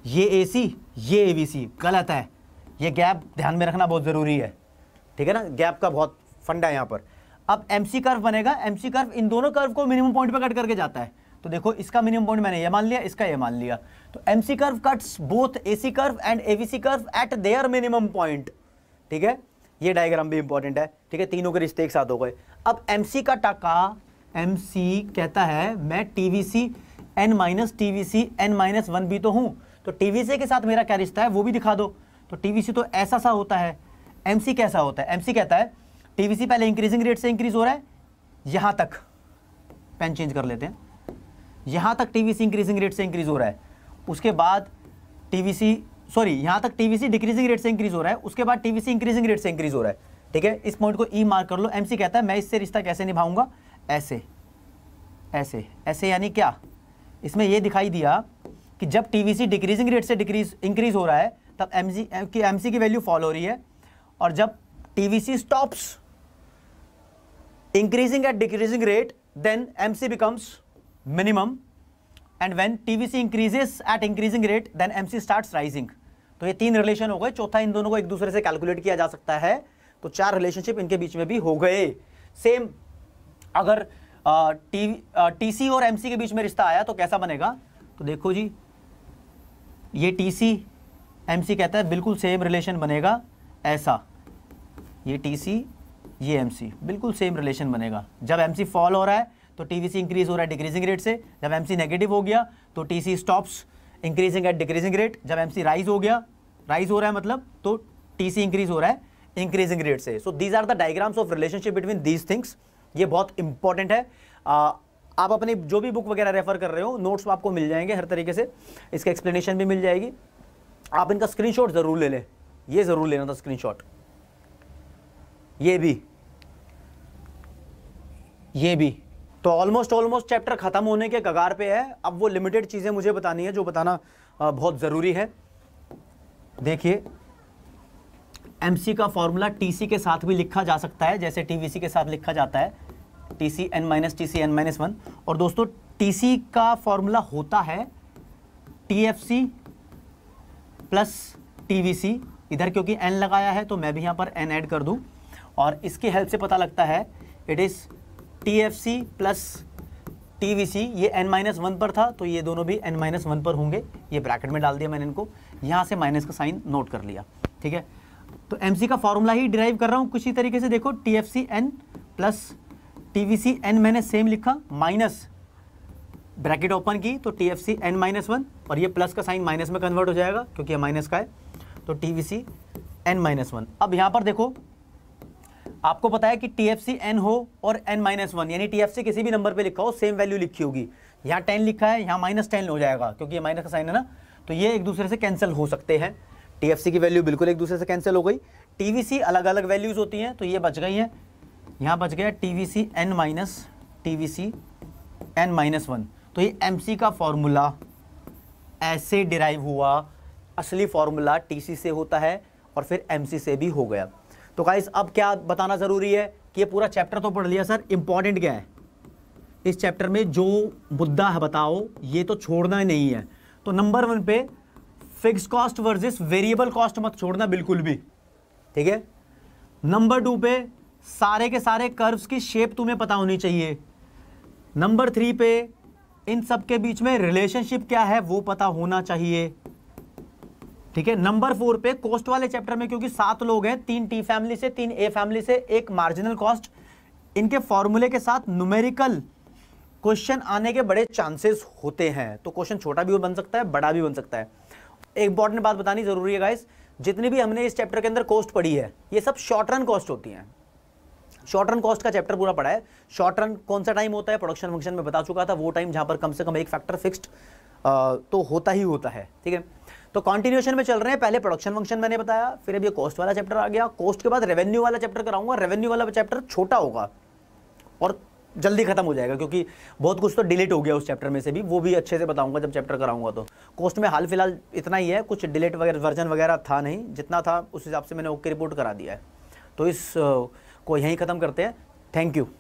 ये ए सी ये ए गलत है ये गैप ध्यान में रखना बहुत ज़रूरी है ठीक है ना गैप का बहुत फंडा है यहाँ पर अब एम सी कर्व बनेगा एम सी कर्व इन दोनों कर्व को मिनिमम पॉइंट पर कट करके जाता है तो देखो इसका मिनिमम पॉइंट मैंने ये मान लिया इसका ये मान लिया तो M C curve cuts both A C curve and A V C curve at their minimum point ठीक है ये डायग्राम भी इंपॉर्टेंट है ठीक है तीनों के रिश्ते एक साथ हो गए अब एम सी का टाका एम सी कहता है मैं T V C N minus T V C N minus one भी तो हूँ तो टी वी सी के साथ मेरा क्या रिश्ता है वो भी दिखा दो तो टीवीसी तो ऐसा सा होता है एमसी कैसा होता है एमसी कहता है टीवीसी पहले इंक्रीजिंग रेट से इंक्रीज हो रहा है यहां तक पेन चेंज कर लेते हैं यहां तक टीवीसी इंक्रीजिंग रेट से इंक्रीज हो रहा है उसके बाद टीवीसी सॉरी यहाँ तक टीवीसी डिक्रीजिंग रेट से इंक्रीज हो रहा है उसके बाद टीवीसी इंक्रीजिंग रेट से इंक्रीज हो रहा है ठीक है इस पॉइंट को ई e मार्क कर लो एमसी कहता है मैं इससे रिश्ता कैसे निभाऊंगा ऐसे ऐसे ऐसे यानी क्या इसमें यह दिखाई दिया कि जब टीवीसी डिक्रीजिंग रेट से डिक्रीज इंक्रीज हो रहा है तब एम की एम की वैल्यू फॉल हो रही है और जब T V C stops increasing at decreasing rate then mc becomes minimum and when tvc increases at increasing rate then mc starts rising तो ये तीन रिलेशन हो गए चौथा इन दोनों को एक दूसरे से कैलकुलेट किया जा सकता है तो चार रिलेशनशिप इनके बीच में भी हो गए सेम अगर टी टी सी और एमसी के बीच में रिश्ता आया तो कैसा बनेगा तो देखो जी ये टी सी एम सी कहता है बिल्कुल सेम रिलेशन बनेगा ऐसा ये टी सी ये एम सी बिल्कुल सेम रिलेशन बनेगा जब एम सी फॉल हो रहा है तो टी वी सी इंक्रीज हो रहा है डिक्रीजिंग रेट से जब एम सी नेगेटिव हो गया तो T C stops increasing at decreasing rate जब एम सी राइज हो गया राइज हो रहा है मतलब तो टी सी इंक्रीज हो रहा है इंक्रीजिंग रेट से so these are the diagrams of relationship between these things ये बहुत इंपॉर्टेंट है आ, आप अपनी जो भी बुक वगैरह रेफर कर रहे हो नोट्स आपको मिल जाएंगे हर तरीके से इसका एक्सप्लेनेशन भी मिल जाएगी आप इनका स्क्रीनशॉट ज़रूर ले लें ये ज़रूर लेना था स्क्रीनशॉट ये भी ये भी तो ऑलमोस्ट ऑलमोस्ट चैप्टर ख़त्म होने के कगार पे है अब वो लिमिटेड चीज़ें मुझे बतानी है जो बताना बहुत ज़रूरी है देखिए एमसी का फॉर्मूला टीसी के साथ भी लिखा जा सकता है जैसे टीवीसी के साथ लिखा जाता है T C N minus T C N minus one और दोस्तों टीसी का फॉर्मूला होता है T F C plus T इधर क्योंकि एन लगाया है तो मैं भी यहाँ पर एन ऐड कर दूँ और इसकी हेल्प से पता लगता है it is T F C plus T V C ये एन माइनस वन पर था तो ये दोनों भी एन माइनस वन पर होंगे ये ब्रैकेट में डाल दिया मैंने इनको यहाँ से माइनस का साइन नोट कर लिया ठीक है तो एम सी का फॉर्मूला ही डिराइव कर रहा हूँ कुछ ही तरीके से देखो T F C N plus T V C N मैंने सेम लिखा माइनस ब्रैकेट ओपन की तो T F C N minus one और ये प्लस का साइन माइनस में कन्वर्ट हो जाएगा क्योंकि ये माइनस का है तो T V C N minus one अब यहाँ पर देखो आपको पता है कि टी एफ सी एन हो और एन माइनस वन यानी टी एफ सी किसी भी नंबर पे लिखा हो सेम वैल्यू लिखी होगी यहाँ टेन लिखा है यहाँ माइनस टेन हो जाएगा क्योंकि ये माइनस का साइन है ना तो ये एक दूसरे से कैंसिल हो सकते हैं टी एफ सी की वैल्यू बिल्कुल एक दूसरे से कैंसिल हो गई टी वी सी अलग अलग वैल्यूज़ होती हैं तो ये बच गई हैं यहाँ बच गया T V C N minus T V C N minus one तो ये एम का फॉर्मूला ऐसे डिराइव हुआ असली फार्मूला टी से होता है और फिर एम से भी हो गया तो गाइस अब क्या बताना ज़रूरी है कि ये पूरा चैप्टर तो पढ़ लिया सर इम्पॉर्टेंट क्या है इस चैप्टर में जो मुद्दा है बताओ ये तो छोड़ना ही नहीं है तो नंबर वन पे fix cost versus variable cost मत छोड़ना बिल्कुल भी ठीक है नंबर टू पे सारे के सारे कर्व्स की शेप तुम्हें पता होनी चाहिए नंबर थ्री पे इन सब के बीच में रिलेशनशिप क्या है वो पता होना चाहिए ठीक है नंबर फोर पे कॉस्ट वाले चैप्टर में क्योंकि सात लोग हैं तीन टी फैमिली से तीन ए फैमिली से एक मार्जिनल कॉस्ट इनके फॉर्मूले के साथ न्यूमेरिकल क्वेश्चन आने के बड़े चांसेस होते हैं तो क्वेश्चन छोटा भी बन सकता है बड़ा भी बन सकता है एक इंपॉर्टेंट बात बतानी जरूरी है गाइस जितनी भी हमने इस चैप्टर के अंदर कॉस्ट पढ़ी है ये सब शॉर्ट रन कॉस्ट होती हैं शॉर्ट रन कॉस्ट का चैप्टर पूरा पड़ा है शॉर्ट रन कौन सा टाइम होता है प्रोडक्शन फंक्शन में बता चुका था वो टाइम जहाँ पर कम से कम एक फैक्टर फिक्स्ड तो होता ही होता है ठीक है तो कॉन्टिन्यूशन में चल रहे हैं पहले प्रोडक्शन फंक्शन मैंने बताया फिर अब ये कॉस्ट वाला चैप्टर आ गया कॉस्ट के बाद रेवेन्यू वाला चैप्टर कराऊंगा रेवेन्यू वाला चैप्टर छोटा होगा और जल्दी खत्म हो जाएगा क्योंकि बहुत कुछ तो डिलीट हो गया उस चैप्टर में से भी वो भी अच्छे से बताऊंगा जब चैप्टर कराऊंगा तो कॉस्ट में हाल फिलहाल इतना ही है कुछ डिलीट वगैरह वर्जन वगैरह था नहीं जितना था उस हिसाब से मैंने ओके रिपोर्ट करा दिया है तो इस को यहीं ख़त्म करते हैं थैंक यू